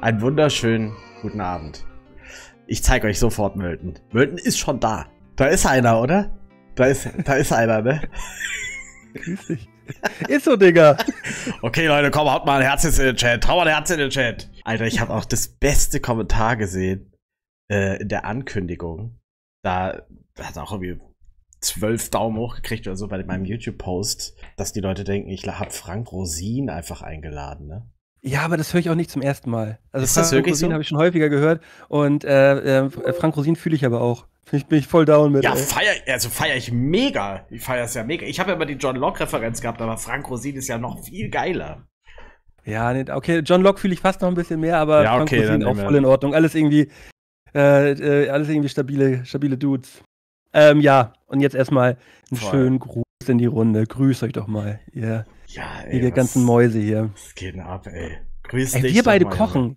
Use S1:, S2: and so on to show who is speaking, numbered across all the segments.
S1: Einen wunderschönen guten Abend. Ich zeige euch sofort Mölten. Mölten ist schon da. Da ist einer, oder? Da ist, da ist einer, ne? Grüß dich. Ist so, Digga. Okay, Leute, komm, haut mal ein Herz in den Chat. Hau mal ein Herz in den Chat. Alter, ich habe auch das beste Kommentar gesehen äh, in der Ankündigung. Da hat auch irgendwie zwölf Daumen hoch gekriegt oder so bei meinem YouTube-Post, dass die Leute denken, ich
S2: habe Frank Rosin einfach eingeladen, ne? Ja, aber das höre ich auch nicht zum ersten Mal. Also ist Frank das Rosin so? habe ich schon häufiger gehört und äh, äh, Frank Rosin fühle ich aber auch. Ich bin ich voll down mit. Ja, feier,
S1: also feier ich mega. Ich feiere es ja mega. Ich habe ja immer die John Locke-Referenz gehabt, aber Frank Rosin ist ja noch viel geiler.
S2: Ja, okay, John Locke fühle ich fast noch ein bisschen mehr, aber ja, okay, Frank Rosin auch voll in Ordnung. Alles irgendwie, äh, äh alles irgendwie stabile, stabile Dudes. Ähm, ja, und jetzt erstmal einen Voll. schönen Gruß in die Runde. Grüß euch doch mal, ihr, ja, ey, ihr was, ganzen Mäuse hier. Es
S1: geht denn ab, ey? Grüß ey, dich. Wir beide kochen.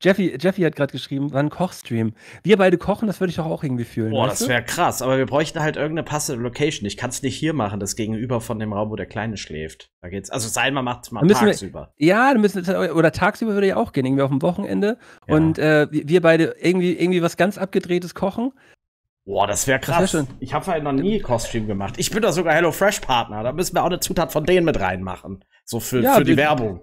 S2: Jeffy, Jeffy hat gerade geschrieben, war ein Kochstream. Wir beide kochen, das würde ich doch auch irgendwie fühlen. Boah, das wäre
S1: krass, aber wir bräuchten halt irgendeine passende Location. Ich kann es nicht hier machen, das gegenüber von dem Raum, wo der Kleine schläft. Da geht's. Also sein mal macht mal tagsüber.
S2: Wir, ja, müssen, oder tagsüber würde ja auch gehen, irgendwie auf dem Wochenende. Ja. Und äh, wir beide irgendwie, irgendwie was ganz Abgedrehtes kochen.
S1: Boah, das wäre krass. Das wär ich habe halt noch nie Costume gemacht. Ich bin da sogar HelloFresh-Partner. Da müssen wir auch eine Zutat von denen mit reinmachen. So für, ja, für die wir, Werbung.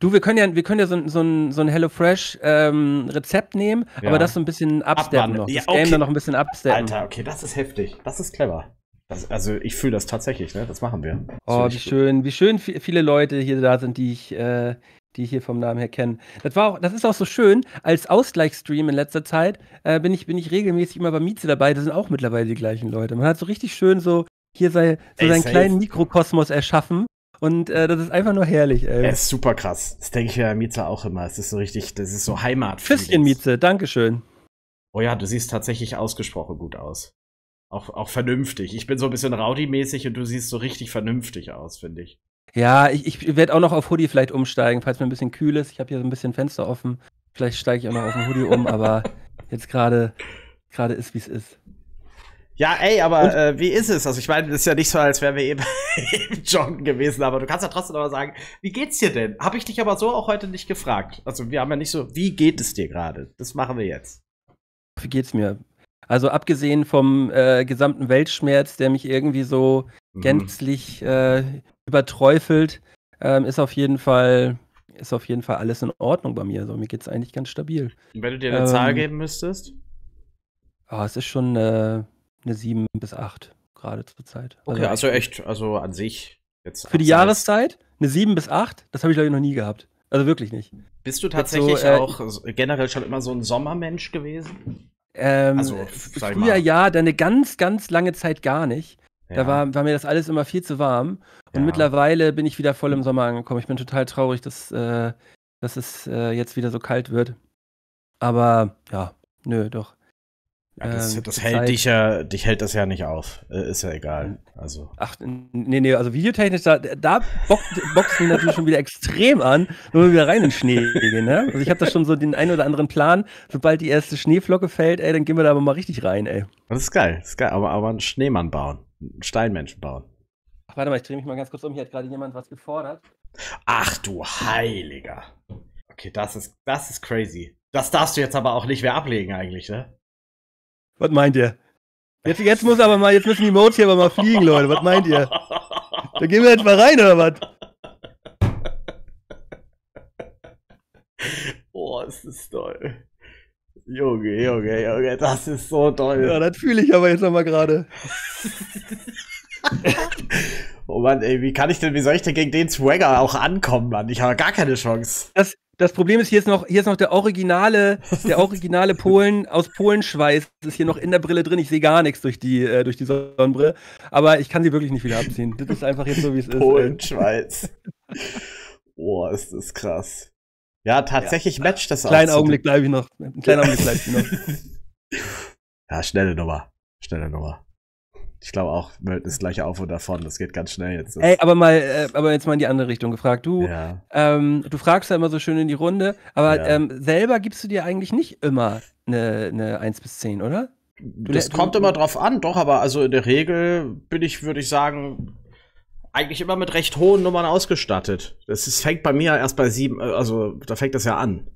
S2: Du, wir können ja, wir können ja so, so ein, so ein HelloFresh-Rezept ähm, nehmen, ja. aber das so ein bisschen absteppen noch. Das ja, okay. Game dann noch ein bisschen absteppen. Alter, okay, das ist
S1: heftig. Das ist clever. Das, also ich fühle das tatsächlich, ne? Das machen wir. Oh, das oh, wie schön,
S2: wie schön viele Leute hier da sind, die ich, äh, die hier vom Namen her kennen. Das war auch, das ist auch so schön. Als Ausgleichsstream in letzter Zeit äh, bin ich bin ich regelmäßig immer bei Mieze dabei. Das sind auch mittlerweile die gleichen Leute. Man hat so richtig schön so hier sei, so ey, seinen kleinen Mikrokosmos erschaffen. Und
S1: äh, das ist einfach nur herrlich, ey. Er ist super krass. Das denke ich ja Mieze auch immer. Es ist so richtig, das ist so Heimat. Tschüsschen, Mieze. Dankeschön. Oh ja, du siehst tatsächlich ausgesprochen gut aus. Auch, auch vernünftig. Ich bin so ein bisschen rowdy-mäßig und du siehst so richtig vernünftig aus, finde ich.
S2: Ja, ich, ich werde auch noch auf Hoodie vielleicht umsteigen, falls mir ein bisschen kühl ist. Ich habe hier so ein bisschen Fenster offen. Vielleicht steige ich auch noch auf den Hoodie um, aber jetzt gerade gerade ist, wie es ist.
S1: Ja, ey, aber äh, wie ist es? Also ich meine, es ist ja nicht so, als wären wir eben joggen gewesen, aber du kannst ja trotzdem aber sagen, wie geht's dir denn? Habe ich dich aber so auch heute nicht gefragt. Also wir haben ja nicht so, wie geht
S2: es dir gerade? Das machen wir jetzt. Wie geht's mir? Also abgesehen vom äh, gesamten Weltschmerz, der mich irgendwie so mhm. gänzlich äh, überträufelt, ähm, ist auf jeden Fall ist auf jeden Fall alles in Ordnung bei mir. Also mir geht es eigentlich ganz stabil. Und wenn du dir eine ähm, Zahl geben müsstest? Oh, es ist schon äh, eine, eine 7 bis 8 gerade zur Zeit. Also okay, also
S1: echt, also an sich jetzt. Für die Jahreszeit
S2: eine 7 bis 8, das habe ich glaube ich noch nie gehabt. Also wirklich nicht. Bist du tatsächlich so, äh, auch generell schon immer so ein Sommermensch gewesen? Ähm, also, früher ja, dann eine ganz, ganz lange Zeit gar nicht. Da war, war, mir das alles immer viel zu warm. Und ja. mittlerweile bin ich wieder voll im Sommer angekommen. Ich bin total traurig, dass, äh, dass es äh, jetzt wieder so kalt wird. Aber ja, nö, doch. Ja, das, ähm, das hält Zeit. dich ja, dich hält
S1: das ja nicht auf. Äh, ist ja egal. Also.
S2: Ach, nee, nee, also videotechnisch, da, da boxt mich natürlich schon wieder extrem an, wenn wir wieder rein in den Schnee gehen, ne? Also ich habe da schon so den einen oder anderen Plan, sobald die erste Schneeflocke fällt, ey, dann gehen wir da aber mal richtig rein, ey. Das ist geil, das ist geil, aber, aber einen Schneemann bauen. Steinmenschen bauen. Ach, warte mal, ich drehe mich mal ganz kurz um. Hier hat gerade jemand was gefordert.
S1: Ach du Heiliger. Okay, das ist, das ist crazy. Das darfst du jetzt aber auch nicht mehr ablegen eigentlich, ne? Was meint ihr? Jetzt, jetzt
S2: muss aber mal, jetzt müssen die Modes hier aber mal fliegen, Leute. Was meint ihr? Da gehen wir jetzt mal rein, oder was?
S1: Oh, ist das toll. Junge, Junge, Junge, das ist so toll. Ja, das
S2: fühle ich aber jetzt nochmal gerade.
S1: oh Mann, ey, wie kann ich denn, wie soll ich denn gegen den
S2: Swagger auch ankommen, Mann? Ich habe gar keine Chance. Das, das Problem ist, hier ist noch, hier ist noch der originale, der originale Polen aus Polenschweiß ist hier noch in der Brille drin. Ich sehe gar nichts durch die, äh, durch die Sonnenbrille. Aber ich kann sie wirklich nicht wieder abziehen. Das ist einfach jetzt so, wie es ist. Polenschweiß.
S1: Boah, ist das krass. Ja, tatsächlich ja. matcht das auch. Kleinen Augenblick
S2: bleibe ich noch. Einen kleinen Augenblick bleibe ich noch.
S1: ja, schnelle Nummer. Schnelle Nummer. Ich glaube auch, Melton ist gleich auf und davon. Das geht ganz schnell jetzt. Ey,
S2: aber mal, äh, aber jetzt mal in die andere Richtung gefragt. Du, ja. ähm, du fragst ja immer so schön in die Runde, aber ja. ähm, selber gibst du dir eigentlich nicht immer eine, eine 1 bis 10, oder? Du, das du, kommt du, immer drauf an, doch,
S1: aber also in der Regel bin ich, würde ich sagen, eigentlich immer mit recht hohen Nummern
S2: ausgestattet. Das ist, fängt bei mir erst bei sieben, äh,
S1: also da
S2: fängt das ja an.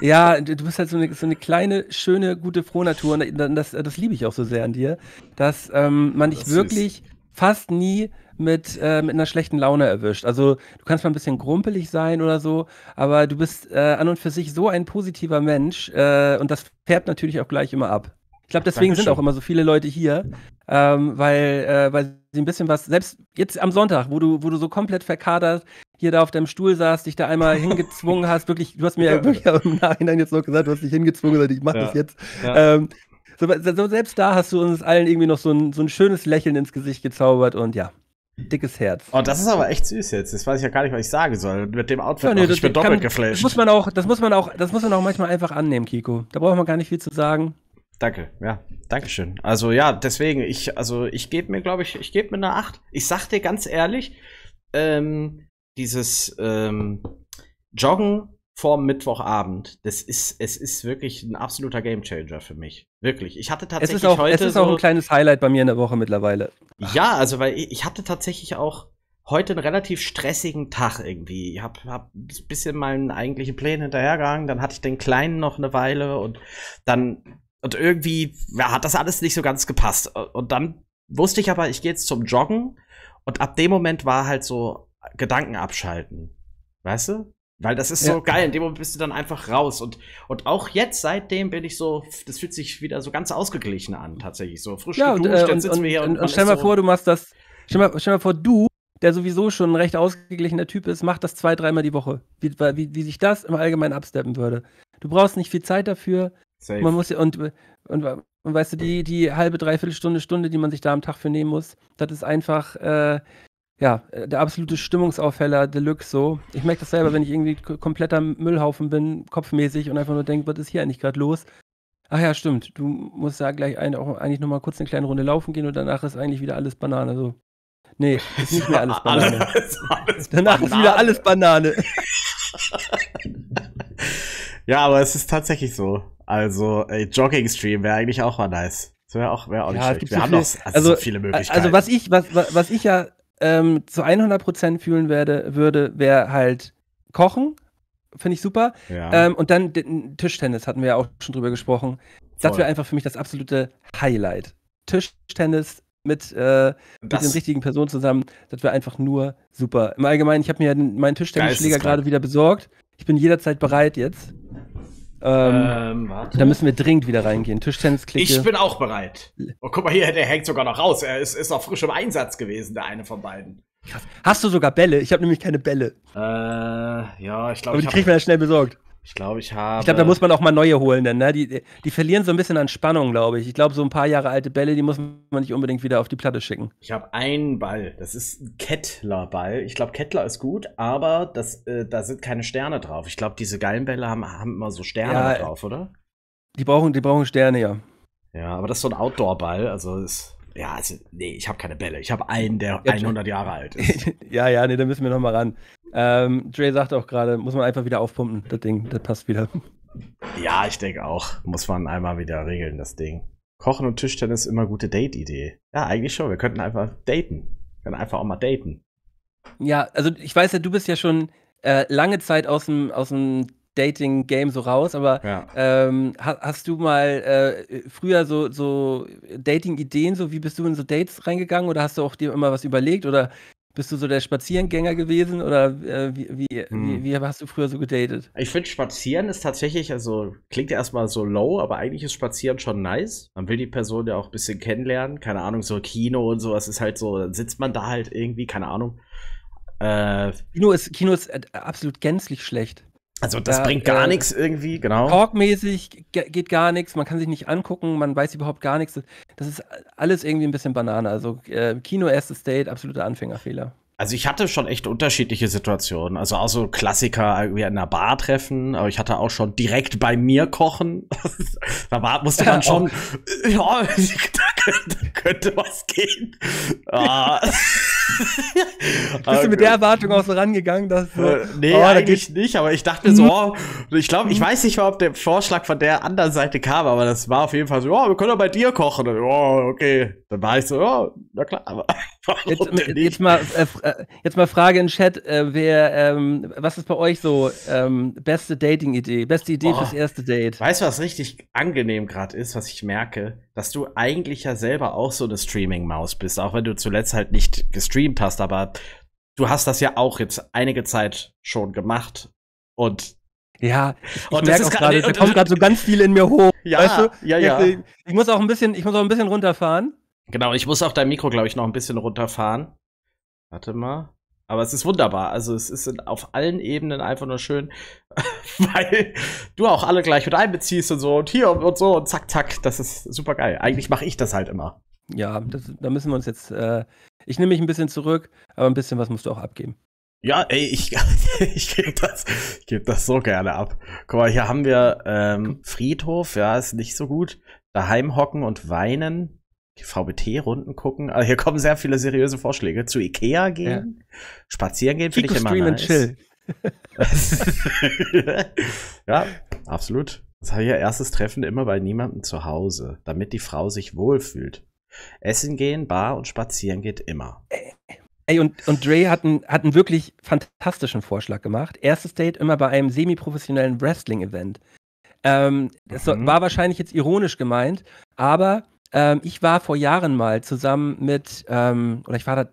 S2: Ja, du bist halt so eine, so eine kleine, schöne, gute Frohnatur und das, das liebe ich auch so sehr an dir, dass ähm, man dich das wirklich fast nie mit, äh, mit einer schlechten Laune erwischt. Also du kannst mal ein bisschen grumpelig sein oder so, aber du bist äh, an und für sich so ein positiver Mensch äh, und das färbt natürlich auch gleich immer ab. Ich glaube, deswegen Dankeschön. sind auch immer so viele Leute hier, ähm, weil, äh, weil ein bisschen was, selbst jetzt am Sonntag, wo du, wo du so komplett verkadert hier da auf deinem Stuhl saß, dich da einmal hingezwungen hast, wirklich, du hast mir ja, wirklich im Nachhinein jetzt noch gesagt, du hast dich hingezwungen, gesagt, ich mach ja. das jetzt. Ja. Ähm, so, so, selbst da hast du uns allen irgendwie noch so ein, so ein schönes Lächeln ins Gesicht gezaubert und ja, dickes Herz. Oh, das ist aber echt süß jetzt. Das weiß ich ja gar nicht, was ich sagen soll. Mit dem Outfit ja, nee, ich bin doppelt geflasht. Das muss man auch, das muss man auch, das muss man auch manchmal einfach annehmen, Kiko. Da braucht man gar nicht viel zu sagen. Danke,
S1: ja, danke schön. Also ja, deswegen, ich, also ich gebe mir, glaube ich, ich gebe mir eine 8. Ich sag dir ganz ehrlich, ähm, dieses ähm, Joggen vorm Mittwochabend, das ist, es ist wirklich ein absoluter Gamechanger für mich. Wirklich. Ich hatte tatsächlich es ist auch, heute. Es ist so, auch ein kleines
S2: Highlight bei mir in der Woche mittlerweile.
S1: Ja, also weil ich, ich hatte tatsächlich auch heute einen relativ stressigen Tag irgendwie. Ich habe hab ein bisschen meinen eigentlichen Plänen hinterhergehangen, dann hatte ich den Kleinen noch eine Weile und dann und irgendwie ja, hat das alles nicht so ganz gepasst. Und dann wusste ich aber, ich gehe jetzt zum Joggen. Und ab dem Moment war halt so Gedanken abschalten. Weißt du? Weil das ist so ja. geil. In dem Moment bist du dann einfach raus. Und, und auch jetzt, seitdem bin ich so, das fühlt sich wieder so ganz ausgeglichen an, tatsächlich. So frisch ja, geduscht, äh, und, dann sitzen und, wir hier und. Und, und stell mal so vor,
S2: du machst das. Stell mal, stell mal vor, du, der sowieso schon ein recht ausgeglichener Typ ist, macht das zwei, dreimal die Woche. Wie, wie, wie sich das im Allgemeinen absteppen würde. Du brauchst nicht viel Zeit dafür. Safe. Man muss und, und, und, weißt du, die, die halbe, dreiviertel Stunde, Stunde, die man sich da am Tag für nehmen muss, das ist einfach, äh, ja, der absolute Stimmungsaufheller Deluxe so. Ich merke das selber, wenn ich irgendwie kompletter Müllhaufen bin, kopfmäßig und einfach nur denke, was ist hier eigentlich gerade los? Ach ja, stimmt, du musst da gleich ein, auch eigentlich nochmal kurz eine kleine Runde laufen gehen und danach ist eigentlich wieder alles Banane so. Nee, ist nicht mehr alles Banane. alles, alles Banane. Danach ist wieder alles Banane. ja, aber es ist
S1: tatsächlich so. Also, Jogging-Stream wäre eigentlich auch mal nice. Das wäre auch, wär auch nicht ja, schlecht. Wir so haben noch also, also, so viele äh, also Möglichkeiten. Also, was
S2: ich, was, was ich ja ähm, zu 100% fühlen werde, würde, wäre halt Kochen. Finde ich super. Ja. Ähm, und dann Tischtennis hatten wir ja auch schon drüber gesprochen. Das wäre einfach für mich das absolute Highlight. Tischtennis mit, äh, mit den richtigen Personen zusammen. Das wäre einfach nur super. Im Allgemeinen, ich habe mir meinen Tischtennisschläger gerade wieder besorgt. Ich bin jederzeit bereit jetzt. Ähm, ähm, da müssen wir dringend wieder reingehen. Tischtennisklicke. Ich bin
S1: auch bereit. Oh, guck mal hier, der hängt sogar noch raus. Er ist, ist noch frisch im Einsatz gewesen, der eine von beiden.
S2: Krass. Hast du sogar Bälle? Ich habe nämlich keine Bälle. Äh, ja,
S1: ich glaube. Aber die kriegt man
S2: ja schnell besorgt.
S1: Ich glaube, ich habe. Ich glaube, da muss
S2: man auch mal neue holen, denn ne? die, die verlieren so ein bisschen an Spannung, glaube ich. Ich glaube, so ein paar Jahre alte Bälle, die muss man nicht unbedingt wieder auf die Platte schicken.
S1: Ich habe einen Ball. Das ist ein Kettler-Ball. Ich glaube, Kettler ist gut, aber das, äh, da sind keine Sterne drauf. Ich glaube, diese geilen Bälle haben, haben immer so Sterne ja, drauf,
S2: oder? Die brauchen, die brauchen Sterne, ja.
S1: Ja, aber das ist so ein Outdoor-Ball. Also ist. Ja, also, nee, ich habe keine Bälle. Ich habe einen, der 100 Jahre alt
S2: ist. ja, ja, nee, da müssen wir noch mal ran. Ähm, Dre sagt auch gerade, muss man einfach wieder aufpumpen, das Ding, das passt wieder.
S1: Ja, ich denke auch. Muss man einmal wieder regeln, das Ding. Kochen
S2: und Tischtennis immer gute Date-Idee.
S1: Ja, eigentlich schon. Wir könnten einfach daten. Wir können einfach auch mal daten.
S2: Ja, also ich weiß ja, du bist ja schon äh, lange Zeit aus dem, aus dem Dating-Game so raus, aber ja. ähm, hast, hast du mal äh, früher so, so Dating-Ideen, so wie bist du in so Dates reingegangen oder hast du auch dir immer was überlegt oder bist du so der Spazierengänger gewesen oder äh, wie, wie, hm. wie, wie, hast du früher so gedatet? Ich finde, Spazieren ist tatsächlich, also
S1: klingt ja erstmal so low, aber eigentlich ist Spazieren schon nice. Man will die Person ja auch ein bisschen kennenlernen. Keine Ahnung, so Kino und sowas ist halt so, dann sitzt man da halt irgendwie, keine Ahnung. Äh,
S2: Kino, ist, Kino ist äh, absolut gänzlich schlecht. Also das da, bringt gar äh, nichts irgendwie, genau. Talkmäßig geht gar nichts, man kann sich nicht angucken, man weiß überhaupt gar nichts. Das ist alles irgendwie ein bisschen Banane. Also äh, Kino Erste State, absoluter Anfängerfehler.
S1: Also ich hatte schon echt unterschiedliche Situationen. Also auch so Klassiker irgendwie in einer Bar treffen, aber ich hatte auch schon direkt bei mir kochen. da war, musste man ja, schon, auch. ja, könnte, könnte was gehen. Ah. Bist du ah, mit der
S2: Erwartung auch so rangegangen, dass. Äh, nee, oh, eigentlich
S1: nicht, aber ich dachte so, mhm. oh, ich glaube, ich mhm. weiß nicht mal, ob der Vorschlag von der anderen Seite kam, aber das war auf jeden Fall so, oh, wir können doch bei dir kochen. Und, oh, okay.
S2: Dann war ich so, oh, na klar, aber. Jetzt, jetzt, mal, äh, äh, jetzt mal Frage in Chat, äh, wer, ähm, was ist bei euch so ähm, beste Dating-Idee, beste Idee oh, fürs erste
S1: Date? Weißt du, was richtig angenehm gerade ist, was ich merke? Dass du eigentlich ja selber auch so eine Streaming-Maus bist, auch wenn du zuletzt halt nicht gestreamt hast, aber du hast das ja auch jetzt einige Zeit schon gemacht und ja, ich und merke das ist auch gerade, da kommt gerade so ganz
S2: viel in mir hoch. Ja, weißt du? ja, ja. Ich, ich, muss auch ein bisschen, ich muss auch ein bisschen runterfahren.
S1: Genau, ich muss auch dein Mikro, glaube ich, noch ein bisschen runterfahren. Warte mal. Aber es ist wunderbar. Also es ist auf allen Ebenen einfach nur schön, weil du auch alle gleich mit einbeziehst und so und hier und, so und zack, zack. Das ist super geil. Eigentlich mache ich das halt immer.
S2: Ja, das, da müssen wir uns jetzt. Äh, ich nehme mich ein bisschen zurück, aber ein bisschen was musst du auch abgeben.
S1: Ja, ey, ich, ich gebe das, ich geb das so gerne ab. Guck mal, hier haben wir ähm, hm. Friedhof, ja, ist nicht so gut. Daheim hocken und weinen die VBT-Runden gucken. Also hier kommen sehr viele seriöse Vorschläge. Zu Ikea gehen, ja. spazieren gehen, finde ich immer stream nice. chill. ja, absolut. Das habe ich ja erstes Treffen immer bei niemandem zu Hause, damit die Frau sich wohlfühlt.
S2: Essen gehen, Bar und spazieren geht immer. Ey, und, und Dre hat, ein, hat einen wirklich fantastischen Vorschlag gemacht. Erstes Date immer bei einem semi-professionellen Wrestling-Event. Ähm, das mhm. war wahrscheinlich jetzt ironisch gemeint, aber ähm, ich war vor Jahren mal zusammen mit, ähm, oder ich war da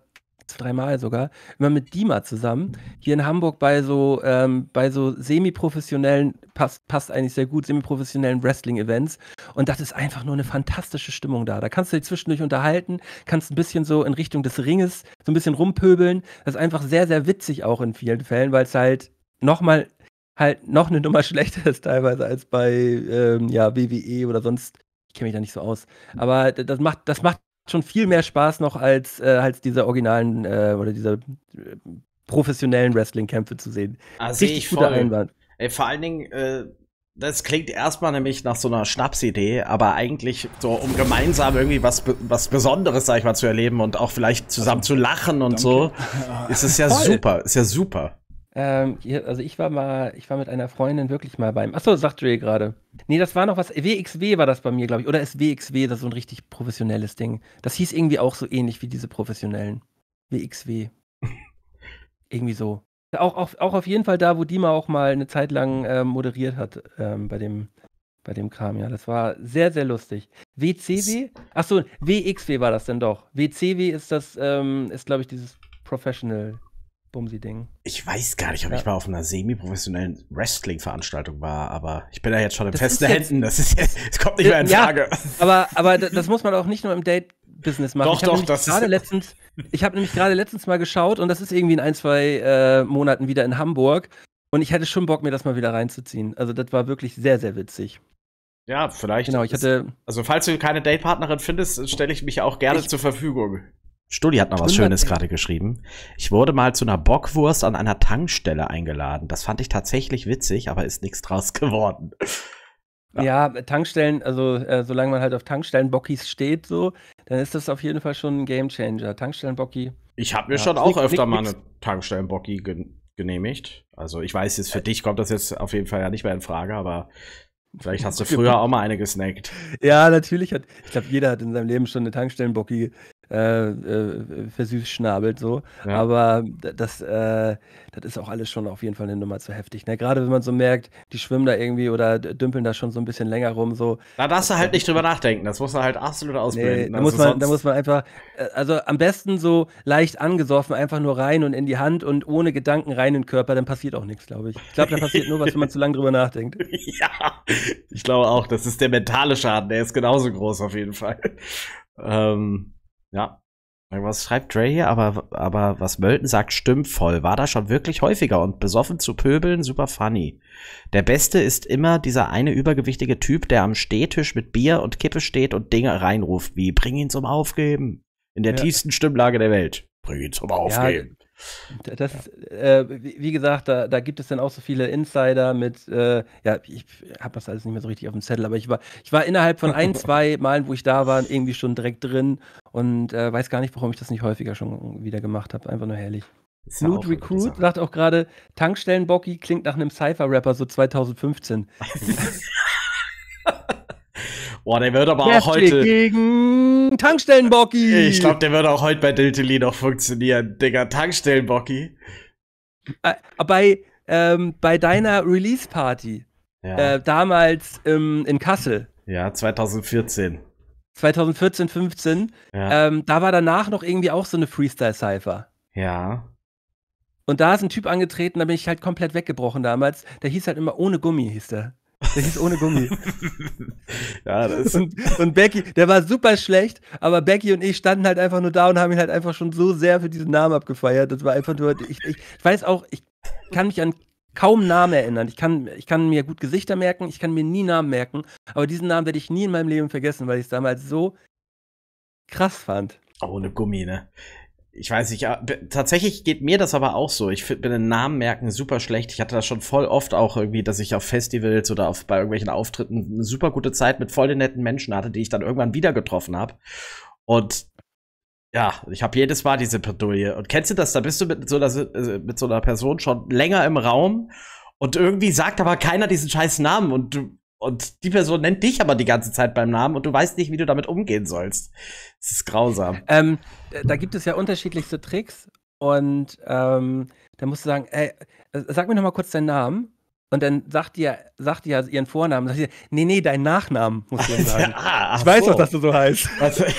S2: dreimal sogar, immer mit Dima zusammen, hier in Hamburg bei so, ähm, bei so semi-professionellen, passt, passt eigentlich sehr gut, semi-professionellen Wrestling-Events. Und das ist einfach nur eine fantastische Stimmung da. Da kannst du dich zwischendurch unterhalten, kannst ein bisschen so in Richtung des Ringes so ein bisschen rumpöbeln. Das ist einfach sehr, sehr witzig auch in vielen Fällen, weil es halt nochmal halt noch eine Nummer schlechter ist teilweise als bei ähm, ja, WWE oder sonst kenne mich da nicht so aus. Aber das macht, das macht schon viel mehr Spaß noch als, äh, als diese originalen äh, oder diese äh, professionellen Wrestling-Kämpfe zu sehen. Also Richtig guter Einwand.
S1: Ey, vor allen Dingen, äh, das klingt erstmal nämlich nach so einer Schnapsidee, aber eigentlich so, um gemeinsam irgendwie was, was Besonderes, sag ich mal, zu erleben und auch vielleicht zusammen also, zu lachen und Danke. so, ist es ja voll. super, ist ja
S2: super. Ähm, also ich war mal, ich war mit einer Freundin wirklich mal beim. Achso, sagt Dre gerade. Nee, das war noch was. WXW war das bei mir, glaube ich. Oder ist WXW das ist so ein richtig professionelles Ding? Das hieß irgendwie auch so ähnlich wie diese professionellen. WXW. irgendwie so. Auch, auch, auch auf jeden Fall da, wo Dima auch mal eine Zeit lang äh, moderiert hat ähm, bei dem bei dem Kram, ja. Das war sehr, sehr lustig. WCW? Achso, WXW war das denn doch. WCW ist das, ähm, ist glaube ich dieses Professional Bumsi-Ding. Ich weiß gar nicht, ob ja. ich mal auf
S1: einer semi-professionellen Wrestling-Veranstaltung war, aber ich bin ja jetzt schon in festen Händen. Das, ist, das kommt nicht mehr in Frage. Ja,
S2: aber, aber das muss man auch nicht nur im Date Business machen. Doch, ich doch, das gerade letztens, Ich habe nämlich gerade letztens mal geschaut und das ist irgendwie in ein, zwei äh, Monaten wieder in Hamburg. Und ich hatte schon Bock, mir das mal wieder reinzuziehen. Also, das war wirklich sehr, sehr witzig. Ja, vielleicht. Genau, ich hatte.
S1: Also, falls du keine Date-Partnerin findest, stelle ich mich auch gerne ich, zur Verfügung. Studi hat noch was Schönes gerade geschrieben. Ich wurde mal zu einer Bockwurst an einer Tankstelle eingeladen. Das fand ich tatsächlich witzig, aber ist nichts draus geworden.
S2: Ja, Tankstellen, also äh, solange man halt auf Tankstellen-Bockys steht, so, dann ist das auf jeden Fall schon ein Gamechanger. Tankstellen-Bocki. Ich habe mir ja, schon auch nix, öfter nix, mal eine
S1: Tankstellen-Bocki gen genehmigt. Also ich weiß jetzt, für äh, dich kommt das jetzt auf jeden Fall ja nicht mehr in Frage, aber vielleicht hast du früher auch mal eine gesnackt.
S2: Ja, natürlich hat, ich glaube, jeder hat in seinem Leben schon eine Tankstellen-Bocki äh, äh, versüßschnabelt so. Ja. Aber das, äh, das ist auch alles schon auf jeden Fall eine Nummer zu heftig. Ne? Gerade wenn man so merkt, die schwimmen da irgendwie oder dümpeln da schon so ein bisschen länger rum. So. Da darfst du halt nicht drüber nachdenken. Das muss man halt absolut ausbilden. Nee, da, also muss man, da muss man einfach, äh, also am besten so leicht angesoffen, einfach nur rein und in die Hand und ohne Gedanken rein in den Körper, dann passiert auch nichts, glaube ich. Ich glaube, da passiert nur was, wenn man zu lange drüber nachdenkt. Ja,
S1: ich glaube auch. Das ist der mentale Schaden. Der ist genauso groß auf jeden Fall. Ähm, ja. Was schreibt Dre hier? Aber, aber was Mölten sagt, stimmt voll. War da schon wirklich häufiger und besoffen zu pöbeln, super funny. Der Beste ist immer dieser eine übergewichtige Typ, der am Stehtisch mit Bier und Kippe steht und Dinge reinruft, wie bring ihn zum Aufgeben. In der ja. tiefsten Stimmlage der Welt. Bring ihn zum Aufgeben.
S2: Ja, das, ja. äh, wie gesagt, da, da, gibt es dann auch so viele Insider mit, äh, ja, ich habe das alles nicht mehr so richtig auf dem Zettel, aber ich war, ich war innerhalb von ein, zwei Malen, wo ich da war, irgendwie schon direkt drin und äh, weiß gar nicht, warum ich das nicht häufiger schon wieder gemacht habe. Einfach nur herrlich. Snoot Recruit sagt auch gerade, Tankstellenbocky klingt nach einem Cypher-Rapper so 2015. Boah, der wird aber Kräftig auch heute. gegen Tankstellenbocki. Ich glaube, der wird auch heute bei Dilteli noch funktionieren. Digga, Tankstellenbocki. Äh, bei, ähm, bei deiner Release-Party. Ja. Äh, damals ähm, in Kassel. Ja, 2014. 2014, 15. Ja. Ähm, da war danach noch irgendwie auch so eine Freestyle-Cypher. Ja. Und da ist ein Typ angetreten, da bin ich halt komplett weggebrochen damals. Der hieß halt immer ohne Gummi, hieß der. Der hieß ohne Gummi. ja, das und, und Becky, der war super schlecht, aber Becky und ich standen halt einfach nur da und haben ihn halt einfach schon so sehr für diesen Namen abgefeiert. Das war einfach nur, ich, ich, weiß auch, ich kann mich an kaum Namen erinnern. Ich kann, ich kann mir gut Gesichter merken, ich kann mir nie Namen merken, aber diesen Namen werde ich nie in meinem Leben vergessen, weil ich es damals so krass
S1: fand. Ohne Gummi, ne? ich weiß nicht, tatsächlich geht mir das aber auch so. Ich bin in Namen merken super schlecht. Ich hatte das schon voll oft auch irgendwie, dass ich auf Festivals oder auf, bei irgendwelchen Auftritten eine super gute Zeit mit voll den netten Menschen hatte, die ich dann irgendwann wieder getroffen habe. Und ja, ich habe jedes Mal diese Pedulie. Und kennst du das? Da bist du mit so, einer, äh, mit so einer Person schon länger im Raum und irgendwie sagt aber keiner diesen scheiß Namen und du und die Person nennt dich aber die ganze Zeit beim Namen und du weißt nicht, wie du damit umgehen sollst. Es ist grausam.
S2: Ähm, äh, da gibt es ja unterschiedlichste Tricks und ähm, da musst du sagen, ey, äh, sag mir noch mal kurz deinen Namen und dann sagt ihr, sagt ihr ihren Vornamen, sagt ihr, nee, nee, deinen Nachnamen, muss ich sagen. ah, ich weiß so. doch, dass du so heißt. Also,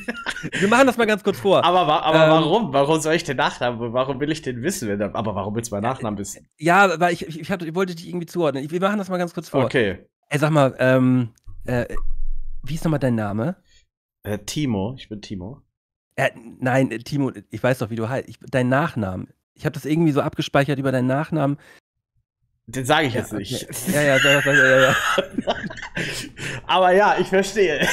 S1: Wir machen das mal ganz kurz vor. Aber, aber ähm, warum? Warum soll ich den Nachnamen? Warum will ich den wissen? Wenn, aber warum willst du meinen Nachnamen wissen?
S2: Ja, weil ich, ich, ich, hab, ich wollte dich irgendwie zuordnen. wir machen das mal ganz kurz vor. Okay. Ey, sag mal, ähm, äh, wie ist nochmal dein Name? Äh, Timo, ich bin Timo. Äh, nein, Timo, ich weiß doch, wie du heißt. dein Nachnamen. Ich habe das irgendwie so abgespeichert über deinen Nachnamen, den sage ich ja, jetzt nicht. Okay. Ja, ja, ja, ja, ja.
S1: Aber ja, ich verstehe.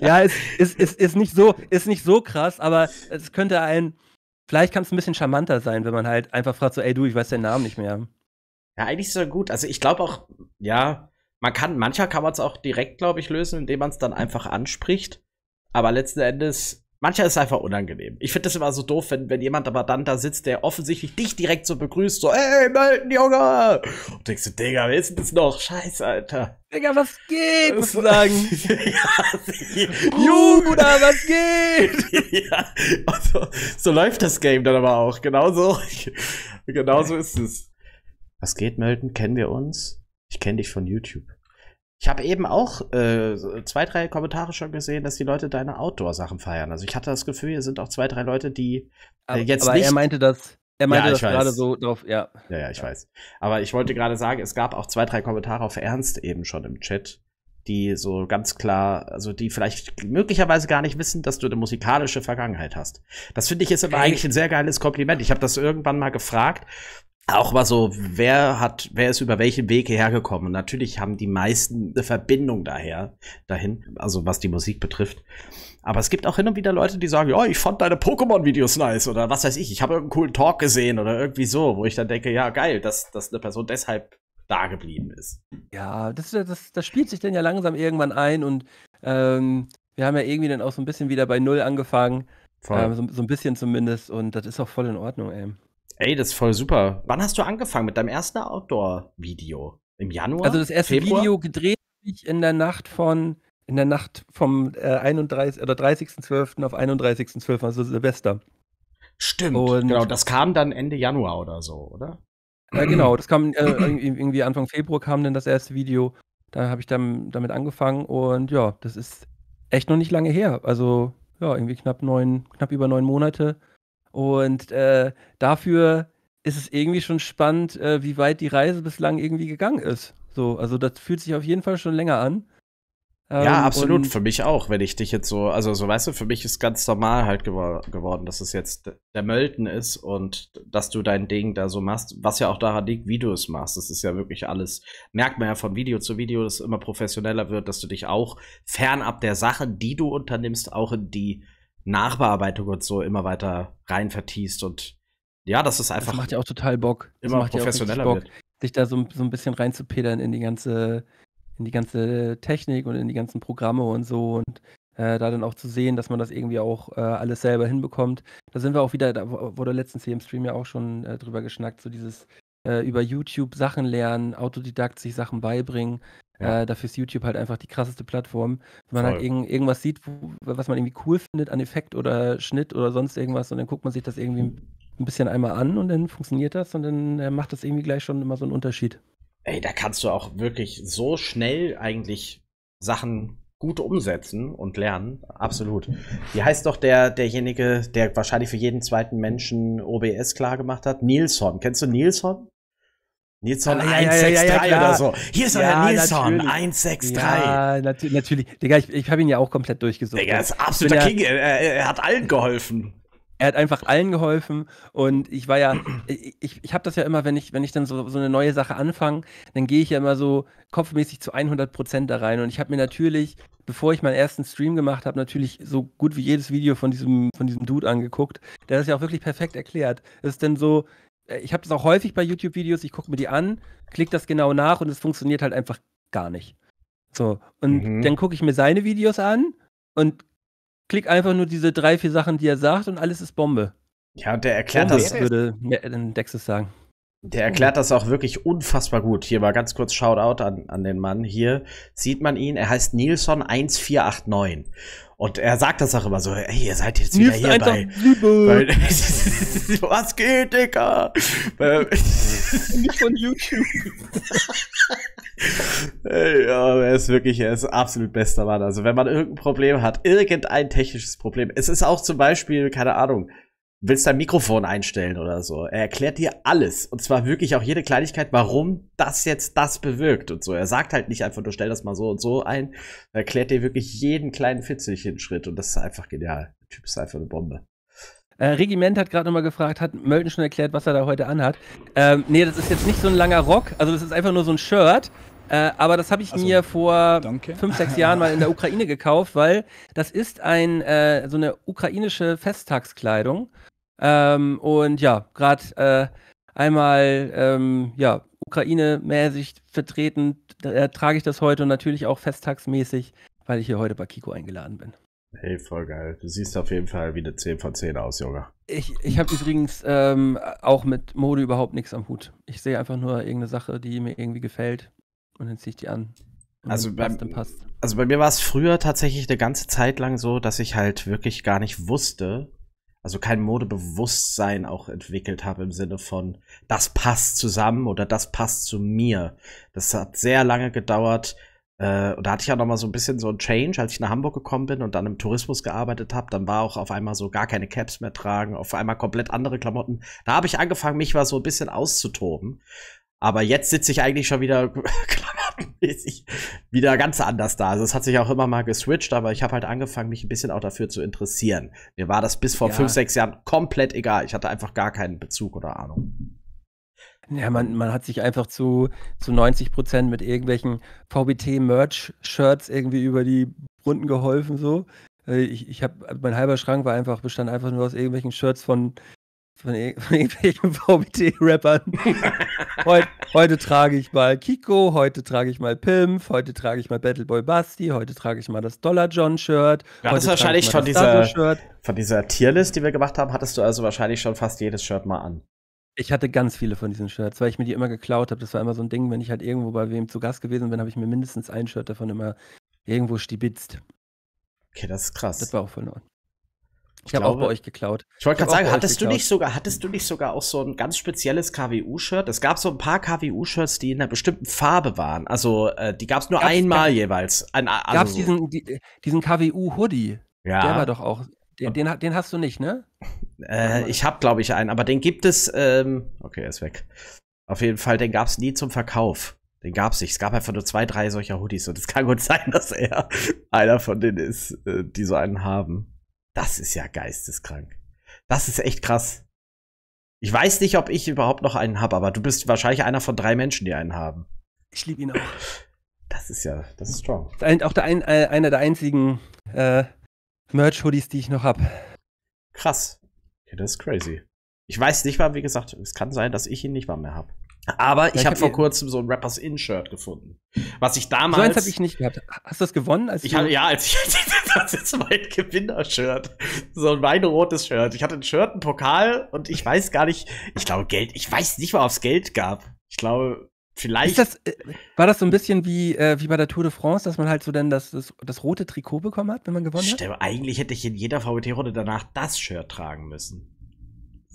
S2: ja, ist, ist, ist, ist, nicht so, ist nicht so krass, aber es könnte ein. Vielleicht kann es ein bisschen charmanter sein, wenn man halt einfach fragt, so, ey du, ich weiß deinen Namen nicht mehr. Ja, eigentlich ist er gut. Also ich
S1: glaube auch, ja, man kann, mancher kann man es auch direkt, glaube ich, lösen, indem man es dann einfach anspricht. Aber letzten Endes Mancher ist einfach unangenehm. Ich finde das immer so doof, wenn, wenn jemand aber dann da sitzt, der offensichtlich dich direkt so begrüßt, so, ey, Melton, Junge! Und denkst du, Digga, wer ist denn das noch? Scheiße, Alter.
S2: Digga, was geht? Muss sagen. ja, Bruder,
S1: was geht? ja, also, so läuft das Game dann aber auch. Genauso, genauso ist es. Was geht, Melton? Kennen wir uns? Ich kenne dich von YouTube. Ich habe eben auch äh, zwei, drei Kommentare schon gesehen, dass die Leute deine Outdoor-Sachen feiern. Also ich hatte das Gefühl, hier sind auch zwei, drei Leute, die äh, jetzt aber, nicht. er meinte das. Er meinte ja, das gerade so drauf, ja. Ja, ja, ich ja. weiß. Aber ich wollte gerade sagen, es gab auch zwei, drei Kommentare auf Ernst eben schon im Chat, die so ganz klar, also die vielleicht möglicherweise gar nicht wissen, dass du eine musikalische Vergangenheit hast. Das finde ich ist aber hey. eigentlich ein sehr geiles Kompliment. Ich habe das irgendwann mal gefragt auch mal so, wer hat, wer ist über welchen Weg hierher gekommen? Und natürlich haben die meisten eine Verbindung daher, dahin, also was die Musik betrifft. Aber es gibt auch hin und wieder Leute, die sagen, ja, oh, ich fand deine Pokémon-Videos nice oder was weiß ich, ich habe irgendeinen coolen Talk gesehen oder irgendwie so, wo ich dann denke, ja, geil, dass, dass eine Person deshalb da
S2: geblieben ist. Ja, das, das, das spielt sich dann ja langsam irgendwann ein und ähm, wir haben ja irgendwie dann auch so ein bisschen wieder bei Null angefangen. Ähm, so, so ein bisschen zumindest und das ist auch voll in Ordnung, ey. Ey, das ist voll super. Wann hast du angefangen mit deinem ersten Outdoor-Video?
S1: Im Januar? Also das erste Februar? Video
S2: gedreht ich in der Nacht von in der Nacht vom äh, 31 oder 30.12. auf 31.12., also Silvester. Stimmt. Und genau, das kam dann Ende Januar oder so, oder? Ja, genau, das kam äh, irgendwie Anfang Februar kam dann das erste Video. Da habe ich dann damit angefangen und ja, das ist echt noch nicht lange her. Also ja, irgendwie knapp neun, knapp über neun Monate. Und äh, dafür ist es irgendwie schon spannend, äh, wie weit die Reise bislang irgendwie gegangen ist. So, also das fühlt sich auf jeden Fall schon länger an. Ähm, ja, absolut. Für
S1: mich auch, wenn ich dich jetzt so, also so weißt du, für mich ist ganz normal halt gewor geworden, dass es jetzt der Mölten ist und dass du dein Ding da so machst, was ja auch daran liegt, wie du es machst. Das ist ja wirklich alles, merkt man ja von Video zu Video, dass es immer professioneller wird, dass du dich auch fernab der Sachen, die du unternimmst, auch in die Nachbearbeitung und so immer weiter rein vertiest und ja, das ist einfach. Das macht ja auch
S2: total Bock. Immer professioneller Bock, wird. Sich da so, so ein bisschen reinzupedern in die ganze, in die ganze Technik und in die ganzen Programme und so und äh, da dann auch zu sehen, dass man das irgendwie auch äh, alles selber hinbekommt. Da sind wir auch wieder, da wurde letztens hier im Stream ja auch schon äh, drüber geschnackt, so dieses äh, über YouTube Sachen lernen, Autodidakt sich Sachen beibringen. Ja. Äh, dafür ist YouTube halt einfach die krasseste Plattform. Wenn man halt Voll. halt irgend, irgendwas sieht, was man irgendwie cool findet an Effekt oder Schnitt oder sonst irgendwas und dann guckt man sich das irgendwie ein bisschen einmal an und dann funktioniert das und dann äh, macht das irgendwie gleich schon immer so einen Unterschied. Ey, da
S1: kannst du auch wirklich so schnell eigentlich Sachen gut umsetzen und lernen. Absolut. Wie heißt doch der, derjenige, der wahrscheinlich für jeden zweiten Menschen OBS klargemacht gemacht hat? Nilsson. Kennst du Nilsson? Nilsson ah, 163 ja, ja, ja, oder so. Hier ist euer Nilsson 163. Ja,
S2: nat natürlich. Digga, ich, ich habe ihn ja auch komplett durchgesucht. Digga, ist absoluter King. Er, er, hat allen geholfen. Er hat einfach allen geholfen und ich war ja, ich, ich habe das ja immer, wenn ich, wenn ich dann so, so eine neue Sache anfange, dann gehe ich ja immer so kopfmäßig zu 100% Prozent da rein und ich habe mir natürlich, bevor ich meinen ersten Stream gemacht habe, natürlich so gut wie jedes Video von diesem, von diesem Dude angeguckt, der das ja auch wirklich perfekt erklärt. Das ist denn so, äh, ich habe das auch häufig bei YouTube-Videos, ich gucke mir die an, klicke das genau nach und es funktioniert halt einfach gar nicht. So, und mhm. dann gucke ich mir seine Videos an und klicke einfach nur diese drei, vier Sachen, die er sagt und alles ist Bombe. Ja, und der erklärt Bombe, das. würde Dex sagen. Der oh. erklärt das auch wirklich unfassbar gut. Hier mal ganz
S1: kurz Shoutout an, an den Mann. Hier sieht man ihn. Er heißt Nilsson1489. Und er sagt das auch immer so, ey, ihr seid jetzt wieder Nils hier bei, bei Was geht, Digga? Nicht
S2: von YouTube.
S1: ja, er ist wirklich, er ist absolut bester Mann. Also wenn man irgendein Problem hat, irgendein technisches Problem. Es ist auch zum Beispiel, keine Ahnung, willst dein Mikrofon einstellen oder so. Er erklärt dir alles. Und zwar wirklich auch jede Kleinigkeit, warum das jetzt das bewirkt und so. Er sagt halt nicht einfach, du stell das mal so und so ein. Er erklärt dir wirklich jeden kleinen fitzelchen Schritt. Und das ist einfach genial. Der Typ ist einfach eine Bombe.
S2: Äh, Regiment hat gerade nochmal gefragt, hat Mölden schon erklärt, was er da heute anhat. Ähm, nee, das ist jetzt nicht so ein langer Rock, also das ist einfach nur so ein Shirt. Äh, aber das habe ich also, mir vor danke. fünf, sechs Jahren mal in der Ukraine gekauft, weil das ist ein, äh, so eine ukrainische Festtagskleidung. Ähm, und ja, gerade äh, einmal ähm, ja, Ukraine-mäßig vertreten, äh, trage ich das heute und natürlich auch festtagsmäßig, weil ich hier heute bei Kiko eingeladen
S1: bin. Hey, voll geil. Du siehst auf jeden Fall wie eine 10 von 10 aus, Junge.
S2: Ich, ich habe übrigens ähm, auch mit Mode überhaupt nichts am Hut. Ich sehe einfach nur irgendeine Sache, die mir irgendwie gefällt und dann ziehe ich die an. Also bei, also bei mir war es früher tatsächlich eine ganze
S1: Zeit lang so, dass ich halt wirklich gar nicht wusste, also kein Modebewusstsein auch entwickelt habe im Sinne von, das passt zusammen oder das passt zu mir. Das hat sehr lange gedauert. Äh, und da hatte ich ja noch mal so ein bisschen so ein Change, als ich nach Hamburg gekommen bin und dann im Tourismus gearbeitet habe. Dann war auch auf einmal so gar keine Caps mehr tragen, auf einmal komplett andere Klamotten. Da habe ich angefangen, mich mal so ein bisschen auszutoben. Aber jetzt sitze ich eigentlich schon wieder klamottenmäßig wieder ganz anders da. Also es hat sich auch immer mal geswitcht, aber ich habe halt angefangen, mich ein bisschen auch dafür zu interessieren. Mir war das bis vor ja. fünf, sechs Jahren komplett egal. Ich hatte einfach gar keinen Bezug oder Ahnung.
S2: Ja, man, man hat sich einfach zu, zu 90 Prozent mit irgendwelchen VBT-Merch-Shirts irgendwie über die Runden geholfen, so. Äh, ich, ich habe mein halber Schrank war einfach bestand einfach nur aus irgendwelchen Shirts von von, irgendwelchen VBT-Rappern. heute, heute, trage ich mal Kiko, heute trage ich mal Pimp, heute trage ich mal Battleboy Basti, heute trage ich mal das Dollar John-Shirt. Ja, das ist wahrscheinlich von dieser, von dieser Tierlist, die wir gemacht haben, hattest du also wahrscheinlich schon fast jedes Shirt mal an. Ich hatte ganz viele von diesen Shirts, weil ich mir die immer geklaut habe. Das war immer so ein Ding, wenn ich halt irgendwo bei wem zu Gast gewesen bin, habe ich mir mindestens ein Shirt davon immer irgendwo stibitzt. Okay, das ist krass. Das war auch verloren. Ich, ich habe auch bei euch geklaut. Ich wollte gerade sagen, hattest du, nicht
S1: sogar, hattest du nicht sogar auch so ein ganz spezielles KWU-Shirt? Es gab so ein paar KWU-Shirts, die in einer bestimmten Farbe waren. Also äh, die gab es nur gab's, einmal gab, jeweils. Ein, also gab es diesen,
S2: die, diesen KWU-Hoodie? Ja. Der war doch
S1: auch. Den, den, den hast du nicht, ne? Äh, ich habe, glaube ich, einen, aber den gibt es. Ähm, okay, er ist weg. Auf jeden Fall, den gab es nie zum Verkauf. Den gab es nicht. Es gab einfach nur zwei, drei solcher Hoodies. Und es kann gut sein, dass er einer von denen ist, äh, die so einen haben. Das ist ja geisteskrank. Das ist echt krass. Ich weiß nicht, ob ich überhaupt noch einen habe, aber du bist wahrscheinlich einer von drei Menschen, die einen haben. Ich
S2: liebe ihn auch. Das ist ja, das ist strong. Auch der ein, äh, einer der einzigen äh, Merch-Hoodies, die ich noch habe. Krass. Okay, das ist crazy. Ich
S1: weiß nicht mal, wie gesagt, es kann sein, dass ich ihn nicht mal mehr habe. Aber ich habe vor kurzem so ein Rappers In Shirt gefunden, was ich damals. So eins habe ich
S2: nicht gehabt. Hast du das gewonnen? Als ich hatte, ja,
S1: als ich das ist mein Gewinner-Shirt, so ein weinrotes Shirt. Ich hatte ein Shirt, einen Pokal und ich weiß gar nicht. Ich glaube Geld. Ich weiß nicht, mal, es Geld gab. Ich glaube vielleicht. Das, äh,
S2: war das so ein bisschen wie äh, wie bei der Tour de France, dass man halt so dann das, das, das rote Trikot bekommen hat, wenn man gewonnen hat? Stimmt, hat?
S1: Eigentlich hätte ich in jeder VWT-Runde danach das Shirt tragen müssen.